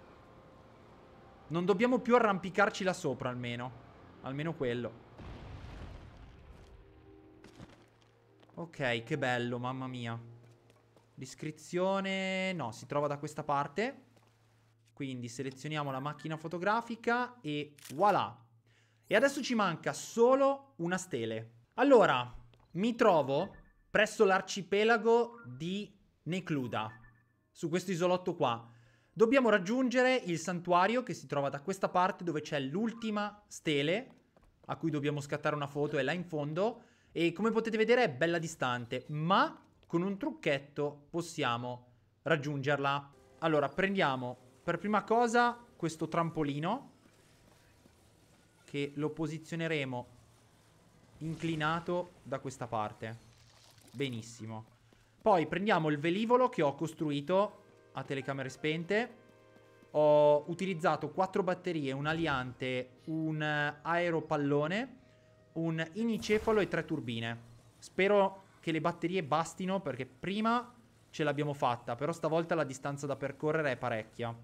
Non dobbiamo più arrampicarci là sopra almeno. Almeno quello. Ok, che bello, mamma mia. L'iscrizione... No, si trova da questa parte. Quindi selezioniamo la macchina fotografica e voilà. E adesso ci manca solo una stele. Allora, mi trovo presso l'arcipelago di Necluda su questo isolotto qua. Dobbiamo raggiungere il santuario che si trova da questa parte dove c'è l'ultima stele a cui dobbiamo scattare una foto, è là in fondo e come potete vedere è bella distante, ma con un trucchetto possiamo raggiungerla. Allora, prendiamo per prima cosa questo trampolino che lo posizioneremo inclinato da questa parte. Benissimo. Poi prendiamo il velivolo che ho costruito a telecamere spente. Ho utilizzato quattro batterie, un aliante, un aeropallone, un inicefalo e tre turbine. Spero che le batterie bastino perché prima ce l'abbiamo fatta, però stavolta la distanza da percorrere è parecchia.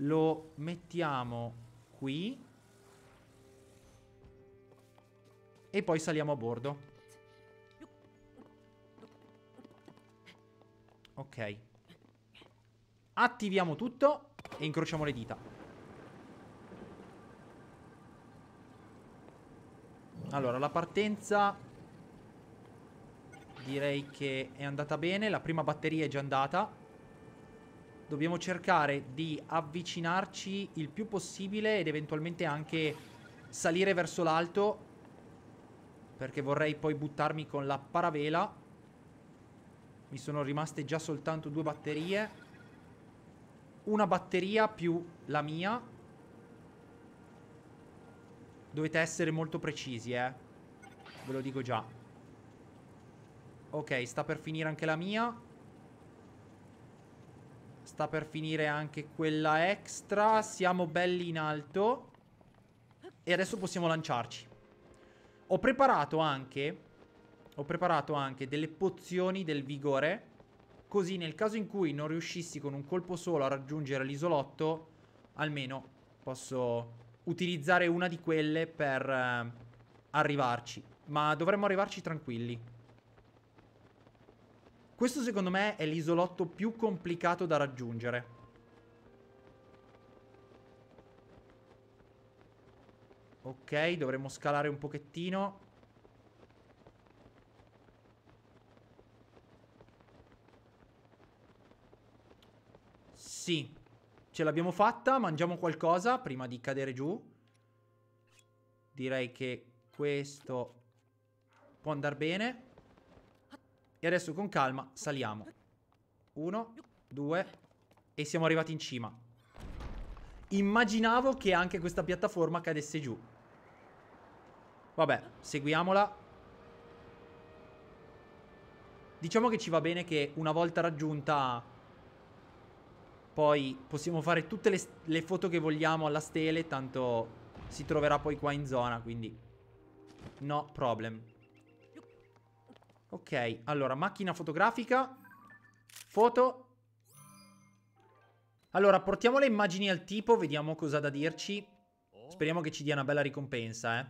Lo mettiamo qui. E poi saliamo a bordo. Ok. Attiviamo tutto e incrociamo le dita. Allora, la partenza direi che è andata bene. La prima batteria è già andata. Dobbiamo cercare di avvicinarci il più possibile ed eventualmente anche salire verso l'alto. Perché vorrei poi buttarmi con la paravela. Mi sono rimaste già soltanto due batterie. Una batteria più la mia. Dovete essere molto precisi, eh. Ve lo dico già. Ok, sta per finire anche la mia. Sta per finire anche quella extra. Siamo belli in alto. E adesso possiamo lanciarci. Ho preparato anche ho preparato anche delle pozioni del vigore, così nel caso in cui non riuscissi con un colpo solo a raggiungere l'isolotto, almeno posso utilizzare una di quelle per eh, arrivarci. Ma dovremmo arrivarci tranquilli. Questo secondo me è l'isolotto più complicato da raggiungere. Ok, dovremmo scalare un pochettino. Sì, ce l'abbiamo fatta, mangiamo qualcosa prima di cadere giù. Direi che questo può andare bene. E adesso con calma saliamo. Uno, due e siamo arrivati in cima. Immaginavo che anche questa piattaforma cadesse giù. Vabbè, seguiamola. Diciamo che ci va bene che una volta raggiunta poi possiamo fare tutte le, le foto che vogliamo alla stele, tanto si troverà poi qua in zona, quindi no problem. Ok, allora, macchina fotografica, foto. Allora, portiamo le immagini al tipo, vediamo cosa da dirci. Speriamo che ci dia una bella ricompensa, eh.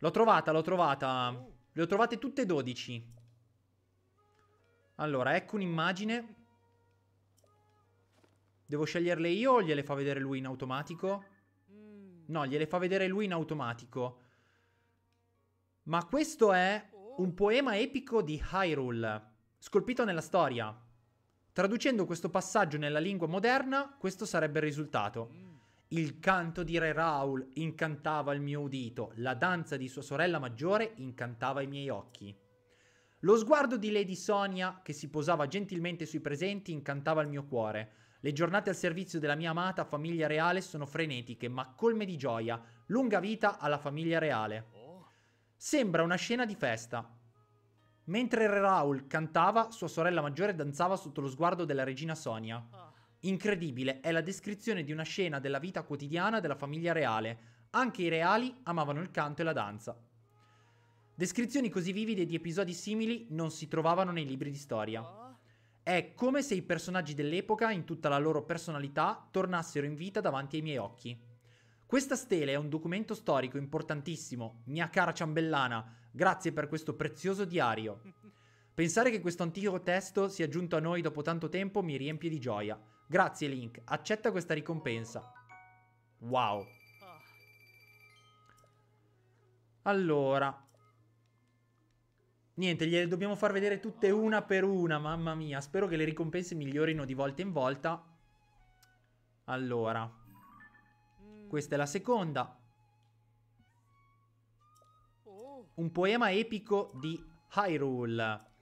L'ho trovata, l'ho trovata. Le ho trovate tutte 12. Allora, ecco un'immagine. Devo sceglierle io o gliele fa vedere lui in automatico? Mm. No, gliele fa vedere lui in automatico. Ma questo è un poema epico di Hyrule, scolpito nella storia. Traducendo questo passaggio nella lingua moderna, questo sarebbe il risultato. Mm. Il canto di Re Raul incantava il mio udito, la danza di sua sorella maggiore incantava i miei occhi. Lo sguardo di Lady Sonia, che si posava gentilmente sui presenti, incantava il mio cuore. Le giornate al servizio della mia amata famiglia reale sono frenetiche, ma colme di gioia. Lunga vita alla famiglia reale. Sembra una scena di festa. Mentre Re Raul cantava, sua sorella maggiore danzava sotto lo sguardo della regina Sonia. Incredibile è la descrizione di una scena della vita quotidiana della famiglia reale. Anche i reali amavano il canto e la danza. Descrizioni così vivide di episodi simili non si trovavano nei libri di storia. È come se i personaggi dell'epoca, in tutta la loro personalità, tornassero in vita davanti ai miei occhi. Questa stele è un documento storico importantissimo, mia cara ciambellana, grazie per questo prezioso diario. Pensare che questo antico testo sia giunto a noi dopo tanto tempo mi riempie di gioia. Grazie Link, accetta questa ricompensa. Wow. Oh. Allora, Niente, gliele dobbiamo far vedere tutte una per una, mamma mia. Spero che le ricompense migliorino di volta in volta. Allora. Questa è la seconda. Un poema epico di Hyrule.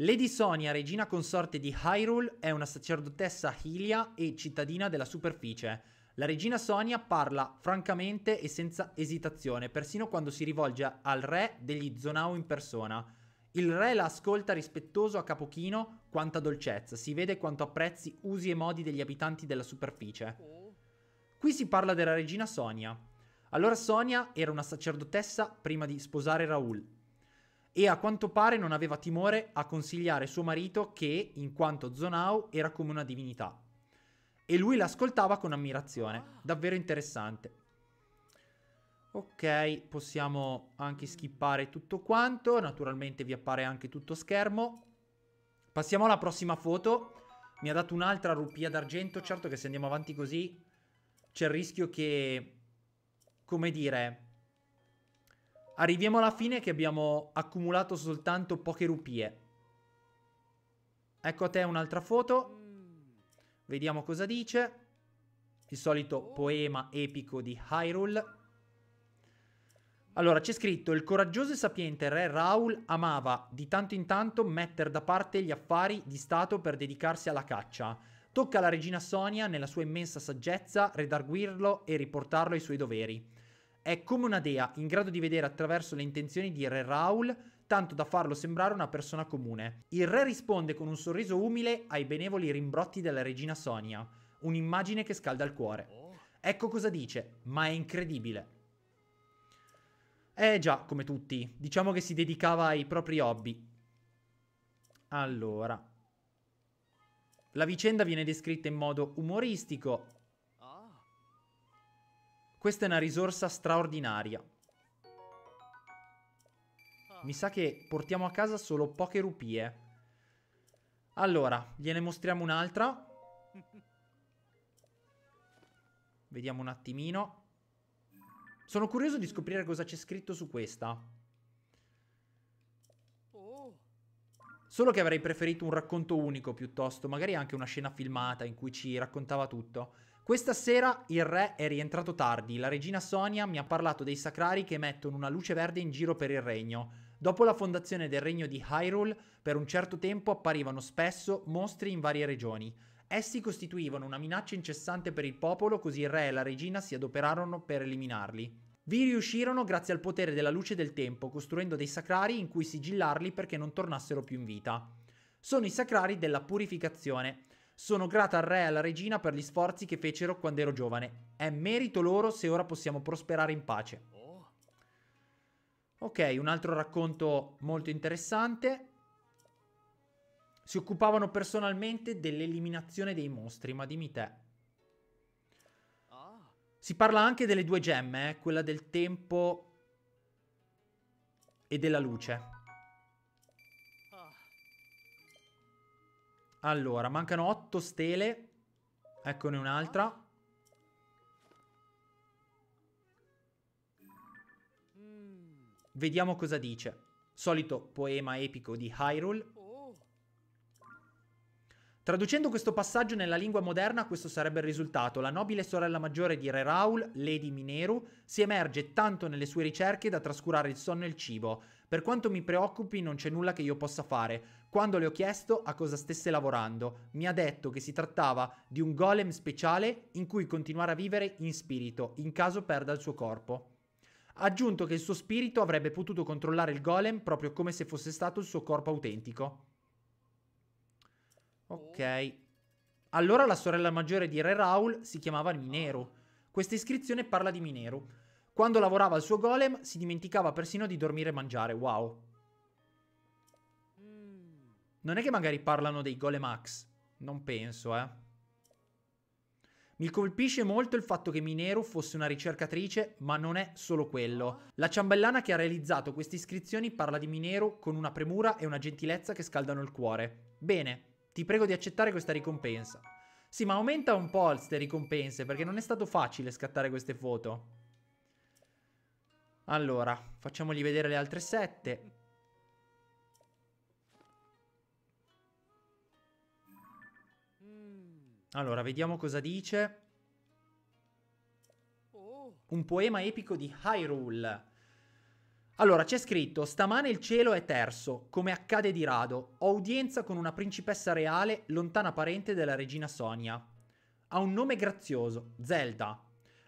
Lady Sonia, regina consorte di Hyrule, è una sacerdotessa Hylia e cittadina della superficie. La regina Sonia parla francamente e senza esitazione, persino quando si rivolge al re degli Zonau in persona. Il re la ascolta rispettoso a capochino quanta dolcezza, si vede quanto apprezzi usi e modi degli abitanti della superficie. Qui si parla della regina Sonia. Allora Sonia era una sacerdotessa prima di sposare Raul. e a quanto pare non aveva timore a consigliare suo marito che, in quanto Zonau, era come una divinità. E lui l'ascoltava con ammirazione. Davvero interessante. Ok, possiamo anche skippare tutto quanto. Naturalmente vi appare anche tutto schermo. Passiamo alla prossima foto. Mi ha dato un'altra rupia d'argento. Certo che se andiamo avanti così c'è il rischio che... Come dire... Arriviamo alla fine che abbiamo accumulato soltanto poche rupie. Ecco a te un'altra foto. Vediamo cosa dice. Il solito poema epico di Hyrule. Allora, c'è scritto: Il coraggioso e sapiente re Raul amava di tanto in tanto mettere da parte gli affari di Stato per dedicarsi alla caccia. Tocca alla regina Sonia, nella sua immensa saggezza, redarguirlo e riportarlo ai suoi doveri. È come una dea in grado di vedere attraverso le intenzioni di re Raul tanto da farlo sembrare una persona comune. Il re risponde con un sorriso umile ai benevoli rimbrotti della regina Sonia, un'immagine che scalda il cuore. Ecco cosa dice, ma è incredibile. Eh già, come tutti, diciamo che si dedicava ai propri hobby. Allora, la vicenda viene descritta in modo umoristico. Questa è una risorsa straordinaria mi sa che portiamo a casa solo poche rupie. Allora, gliene mostriamo un'altra. Vediamo un attimino. Sono curioso di scoprire cosa c'è scritto su questa. Solo che avrei preferito un racconto unico piuttosto, magari anche una scena filmata in cui ci raccontava tutto. Questa sera il re è rientrato tardi, la regina Sonia mi ha parlato dei sacrari che mettono una luce verde in giro per il regno. Dopo la fondazione del regno di Hyrule, per un certo tempo apparivano spesso mostri in varie regioni. Essi costituivano una minaccia incessante per il popolo, così il re e la regina si adoperarono per eliminarli. Vi riuscirono grazie al potere della luce del tempo, costruendo dei sacrari in cui sigillarli perché non tornassero più in vita. Sono i sacrari della purificazione. Sono grata al re e alla regina per gli sforzi che fecero quando ero giovane. È merito loro se ora possiamo prosperare in pace. Ok, un altro racconto molto interessante. Si occupavano personalmente dell'eliminazione dei mostri, ma dimmi te. Si parla anche delle due gemme, eh? quella del tempo e della luce. Allora, mancano otto stele. Eccone un'altra. Vediamo cosa dice. Solito poema epico di Hyrule. Traducendo questo passaggio nella lingua moderna, questo sarebbe il risultato. La nobile sorella maggiore di Re Raul, Lady Mineru, si emerge tanto nelle sue ricerche da trascurare il sonno e il cibo. Per quanto mi preoccupi, non c'è nulla che io possa fare. Quando le ho chiesto a cosa stesse lavorando, mi ha detto che si trattava di un golem speciale in cui continuare a vivere in spirito, in caso perda il suo corpo. Ha aggiunto che il suo spirito avrebbe potuto controllare il golem proprio come se fosse stato il suo corpo autentico. Ok. Allora la sorella maggiore di Re Raul si chiamava Mineru. Questa iscrizione parla di Mineru. Quando lavorava al suo golem si dimenticava persino di dormire e mangiare. Wow. Non è che magari parlano dei golem axe. Non penso, eh. Mi colpisce molto il fatto che Minero fosse una ricercatrice, ma non è solo quello. La ciambellana che ha realizzato queste iscrizioni parla di Minero con una premura e una gentilezza che scaldano il cuore. Bene, ti prego di accettare questa ricompensa. Sì, ma aumenta un po' queste ricompense, perché non è stato facile scattare queste foto. Allora, facciamogli vedere le altre sette. Allora, vediamo cosa dice. Oh. Un poema epico di Hyrule. Allora, c'è scritto, stamane il cielo è terso, come accade di rado. Ho udienza con una principessa reale, lontana parente della regina Sonia. Ha un nome grazioso, Zelda.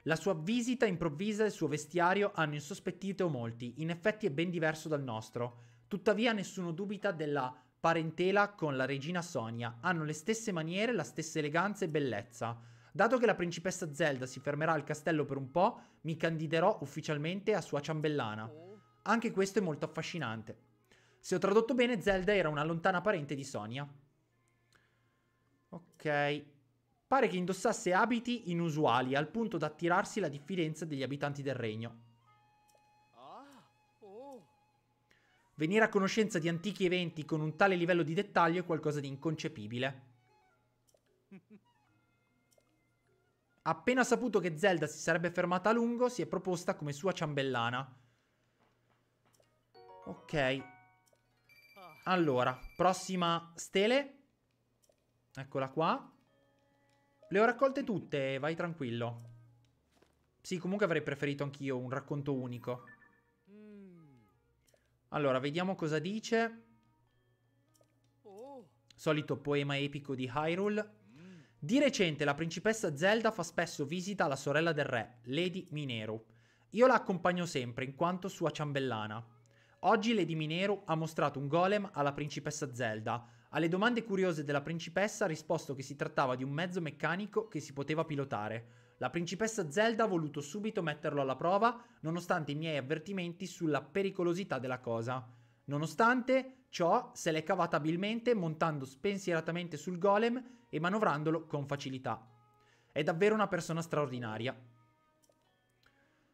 La sua visita improvvisa e il suo vestiario hanno insospettito molti, in effetti è ben diverso dal nostro. Tuttavia nessuno dubita della Parentela con la regina Sonia, hanno le stesse maniere, la stessa eleganza e bellezza. Dato che la principessa Zelda si fermerà al castello per un po', mi candiderò ufficialmente a sua ciambellana. Anche questo è molto affascinante. Se ho tradotto bene, Zelda era una lontana parente di Sonia. Ok. Pare che indossasse abiti inusuali, al punto da attirarsi la diffidenza degli abitanti del regno. Venire a conoscenza di antichi eventi con un tale livello di dettaglio è qualcosa di inconcepibile. Appena saputo che Zelda si sarebbe fermata a lungo, si è proposta come sua ciambellana. Ok. Allora, prossima stele. Eccola qua. Le ho raccolte tutte, vai tranquillo. Sì, comunque avrei preferito anch'io un racconto unico. Allora, vediamo cosa dice. Oh. Solito poema epico di Hyrule. Di recente la principessa Zelda fa spesso visita alla sorella del re, Lady Mineru. Io la accompagno sempre in quanto sua ciambellana. Oggi Lady Mineru ha mostrato un golem alla principessa Zelda. Alle domande curiose della principessa ha risposto che si trattava di un mezzo meccanico che si poteva pilotare. La principessa Zelda ha voluto subito metterlo alla prova, nonostante i miei avvertimenti sulla pericolosità della cosa. Nonostante ciò, se l'è cavata abilmente, montando spensieratamente sul golem e manovrandolo con facilità. È davvero una persona straordinaria.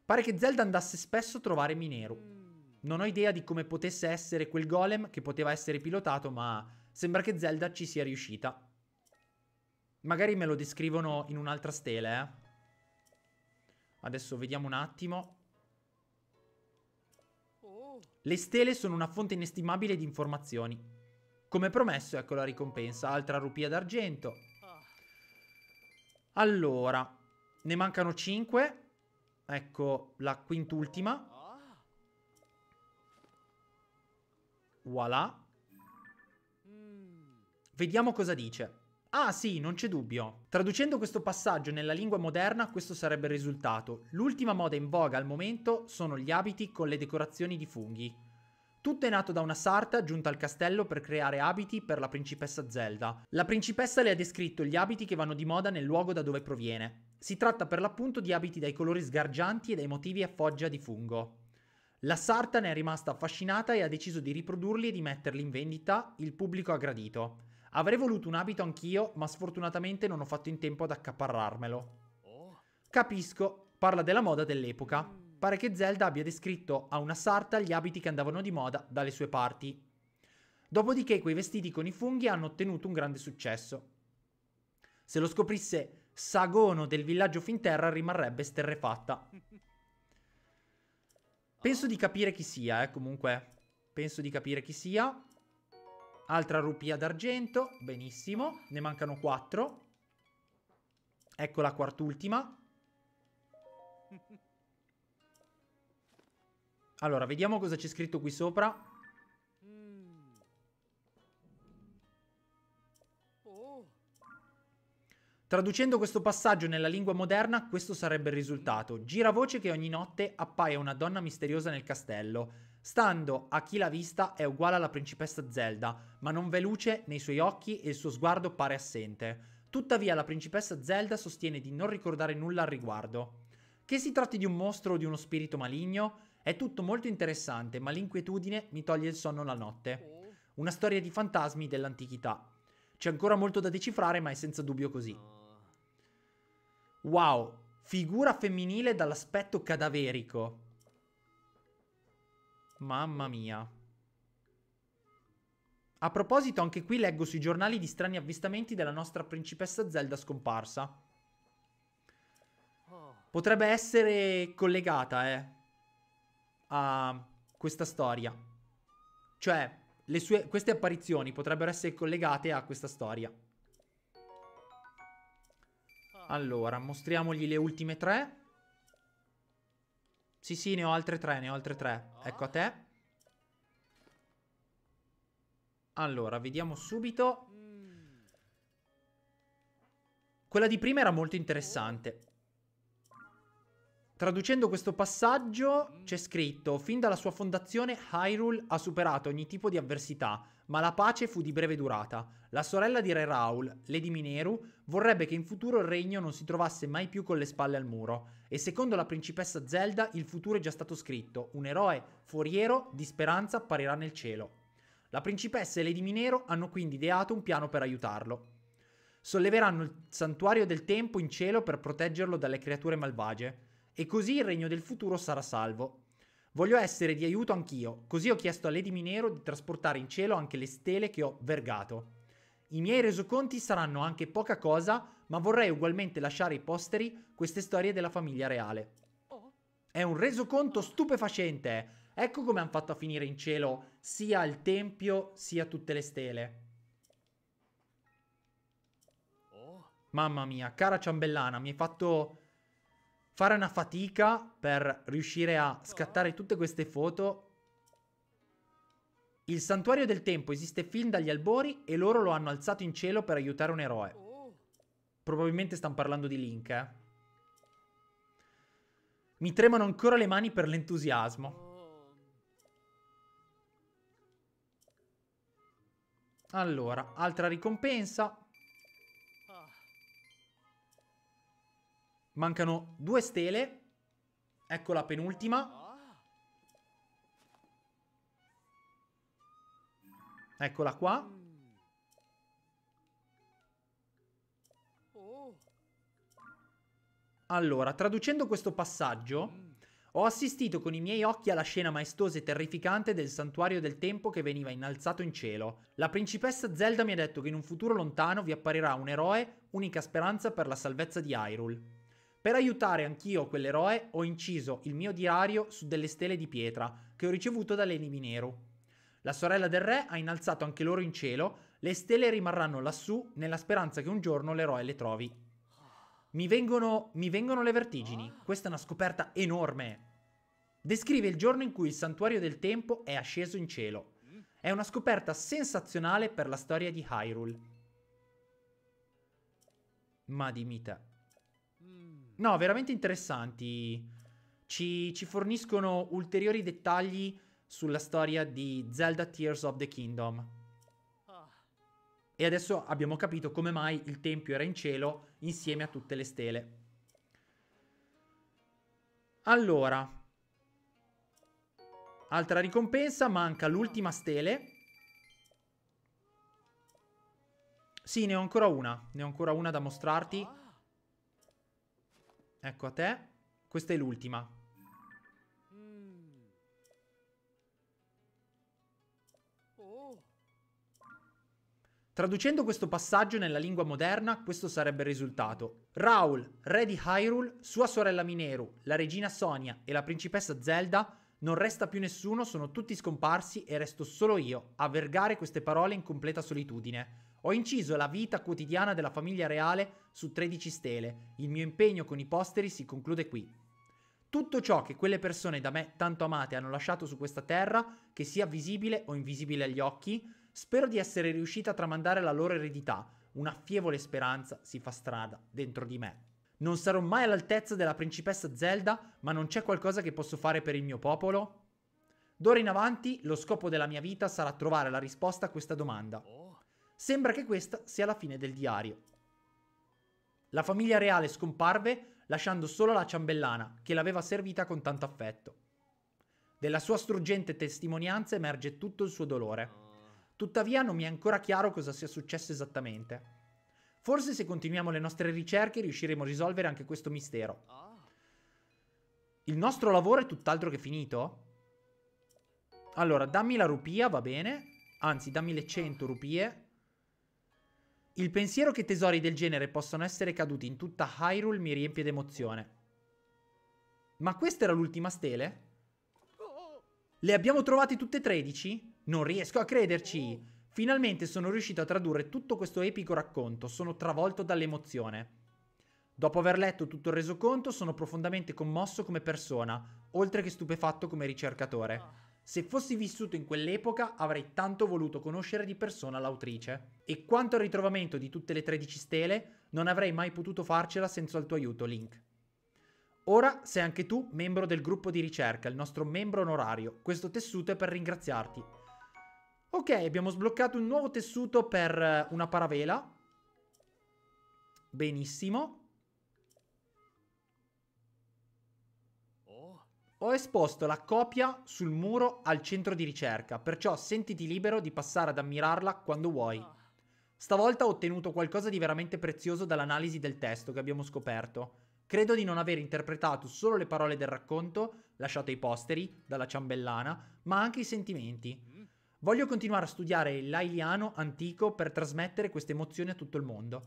Pare che Zelda andasse spesso a trovare Minero. Non ho idea di come potesse essere quel golem che poteva essere pilotato, ma sembra che Zelda ci sia riuscita. Magari me lo descrivono in un'altra stele, eh. Adesso vediamo un attimo. Oh. Le stele sono una fonte inestimabile di informazioni. Come promesso, ecco la ricompensa. Altra rupia d'argento. Ah. Allora, ne mancano 5. Ecco la quintultima. Ah. Voilà. Mm. Vediamo cosa dice. Ah sì, non c'è dubbio. Traducendo questo passaggio nella lingua moderna, questo sarebbe il risultato. L'ultima moda in voga al momento sono gli abiti con le decorazioni di funghi. Tutto è nato da una sarta giunta al castello per creare abiti per la principessa Zelda. La principessa le ha descritto gli abiti che vanno di moda nel luogo da dove proviene. Si tratta per l'appunto di abiti dai colori sgargianti e dai motivi a foggia di fungo. La sarta ne è rimasta affascinata e ha deciso di riprodurli e di metterli in vendita, il pubblico ha gradito. Avrei voluto un abito anch'io, ma sfortunatamente non ho fatto in tempo ad accaparrarmelo. Oh. Capisco, parla della moda dell'epoca. Mm. Pare che Zelda abbia descritto a una sarta gli abiti che andavano di moda dalle sue parti. Dopodiché quei vestiti con i funghi hanno ottenuto un grande successo. Se lo scoprisse Sagono del villaggio Finterra rimarrebbe sterrefatta. <laughs> Penso di capire chi sia, eh, comunque. Penso di capire chi sia. Altra rupia d'argento, benissimo. Ne mancano quattro. Ecco la quart'ultima. Allora, vediamo cosa c'è scritto qui sopra. Traducendo questo passaggio nella lingua moderna, questo sarebbe il risultato. Gira voce che ogni notte appaia una donna misteriosa nel castello. Stando a chi l'ha vista è uguale alla principessa Zelda, ma non luce nei suoi occhi e il suo sguardo pare assente. Tuttavia la principessa Zelda sostiene di non ricordare nulla al riguardo. Che si tratti di un mostro o di uno spirito maligno, è tutto molto interessante, ma l'inquietudine mi toglie il sonno la notte. Una storia di fantasmi dell'antichità. C'è ancora molto da decifrare, ma è senza dubbio così. Wow, figura femminile dall'aspetto cadaverico. Mamma mia. A proposito, anche qui leggo sui giornali di strani avvistamenti della nostra principessa Zelda scomparsa. Potrebbe essere collegata, eh, a questa storia. Cioè, sue, queste apparizioni potrebbero essere collegate a questa storia. Allora, mostriamogli le ultime tre. Sì, sì, ne ho altre tre, ne ho altre tre. Ecco a te. Allora, vediamo subito. Quella di prima era molto interessante. Traducendo questo passaggio c'è scritto Fin dalla sua fondazione Hyrule ha superato ogni tipo di avversità, ma la pace fu di breve durata. La sorella di Re Raul, Lady Mineru, vorrebbe che in futuro il regno non si trovasse mai più con le spalle al muro. E secondo la principessa Zelda il futuro è già stato scritto, un eroe foriero di speranza apparirà nel cielo. La principessa e Lady Minero hanno quindi ideato un piano per aiutarlo. Solleveranno il santuario del tempo in cielo per proteggerlo dalle creature malvagie, e così il regno del futuro sarà salvo. Voglio essere di aiuto anch'io, così ho chiesto a Lady Minero di trasportare in cielo anche le stele che ho vergato. I miei resoconti saranno anche poca cosa ma vorrei ugualmente lasciare ai posteri queste storie della famiglia reale. È un resoconto stupefacente. Eh. Ecco come hanno fatto a finire in cielo sia il tempio sia tutte le stele. Mamma mia, cara ciambellana, mi hai fatto fare una fatica per riuscire a scattare tutte queste foto. Il santuario del tempo esiste fin dagli albori e loro lo hanno alzato in cielo per aiutare un eroe. Probabilmente stanno parlando di Link, eh. Mi tremano ancora le mani per l'entusiasmo. Allora, altra ricompensa. Mancano due stele. Ecco la penultima. Eccola qua. Allora, traducendo questo passaggio, mm. ho assistito con i miei occhi alla scena maestosa e terrificante del santuario del tempo che veniva innalzato in cielo. La principessa Zelda mi ha detto che in un futuro lontano vi apparirà un eroe, unica speranza per la salvezza di Hyrule. Per aiutare anch'io quell'eroe ho inciso il mio diario su delle stele di pietra che ho ricevuto da Leni Minero. La sorella del re ha innalzato anche loro in cielo, le stelle rimarranno lassù nella speranza che un giorno l'eroe le trovi mi vengono, mi vengono le vertigini. Ah. Questa è una scoperta enorme. Descrive il giorno in cui il santuario del tempo è asceso in cielo. Mm. È una scoperta sensazionale per la storia di Hyrule. Ma dimita. Mm. No, veramente interessanti. Ci, ci forniscono ulteriori dettagli sulla storia di Zelda Tears of the Kingdom. E adesso abbiamo capito come mai il Tempio era in cielo insieme a tutte le stele. Allora, altra ricompensa, manca l'ultima stele. Sì, ne ho ancora una, ne ho ancora una da mostrarti. Ecco a te, questa è l'ultima. Traducendo questo passaggio nella lingua moderna, questo sarebbe il risultato. Raul, re di Hyrule, sua sorella Mineru, la regina Sonia e la principessa Zelda, non resta più nessuno, sono tutti scomparsi e resto solo io a vergare queste parole in completa solitudine. Ho inciso la vita quotidiana della famiglia reale su 13 stele. Il mio impegno con i posteri si conclude qui. Tutto ciò che quelle persone da me tanto amate hanno lasciato su questa terra, che sia visibile o invisibile agli occhi, Spero di essere riuscita a tramandare la loro eredità. Una fievole speranza si fa strada dentro di me. Non sarò mai all'altezza della principessa Zelda, ma non c'è qualcosa che posso fare per il mio popolo? D'ora in avanti lo scopo della mia vita sarà trovare la risposta a questa domanda. Sembra che questa sia la fine del diario. La famiglia reale scomparve lasciando solo la ciambellana che l'aveva servita con tanto affetto. Della sua struggente testimonianza emerge tutto il suo dolore. Tuttavia non mi è ancora chiaro cosa sia successo esattamente. Forse se continuiamo le nostre ricerche riusciremo a risolvere anche questo mistero. Il nostro lavoro è tutt'altro che finito? Allora, dammi la rupia, va bene. Anzi, dammi le 100 rupie. Il pensiero che tesori del genere possano essere caduti in tutta Hyrule mi riempie d'emozione. Ma questa era l'ultima stele? Le abbiamo trovate tutte 13? Non riesco a crederci! Finalmente sono riuscito a tradurre tutto questo epico racconto, sono travolto dall'emozione. Dopo aver letto tutto il resoconto sono profondamente commosso come persona, oltre che stupefatto come ricercatore. Ah. Se fossi vissuto in quell'epoca avrei tanto voluto conoscere di persona l'autrice. E quanto al ritrovamento di tutte le 13 stele, non avrei mai potuto farcela senza il tuo aiuto, Link. Ora sei anche tu membro del gruppo di ricerca, il nostro membro onorario. Questo tessuto è per ringraziarti. Ok, abbiamo sbloccato un nuovo tessuto per eh, una paravela. Benissimo. Ho esposto la copia sul muro al centro di ricerca, perciò sentiti libero di passare ad ammirarla quando vuoi. Stavolta ho ottenuto qualcosa di veramente prezioso dall'analisi del testo che abbiamo scoperto. Credo di non aver interpretato solo le parole del racconto, lasciate ai posteri, dalla ciambellana, ma anche i sentimenti. Voglio continuare a studiare l'ailiano antico per trasmettere queste emozioni a tutto il mondo.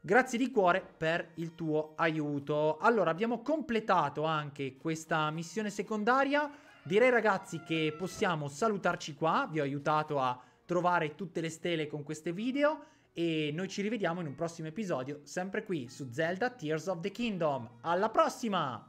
Grazie di cuore per il tuo aiuto. Allora, abbiamo completato anche questa missione secondaria. Direi ragazzi che possiamo salutarci qua. Vi ho aiutato a trovare tutte le stele con questi video e noi ci rivediamo in un prossimo episodio, sempre qui su Zelda Tears of the Kingdom. Alla prossima!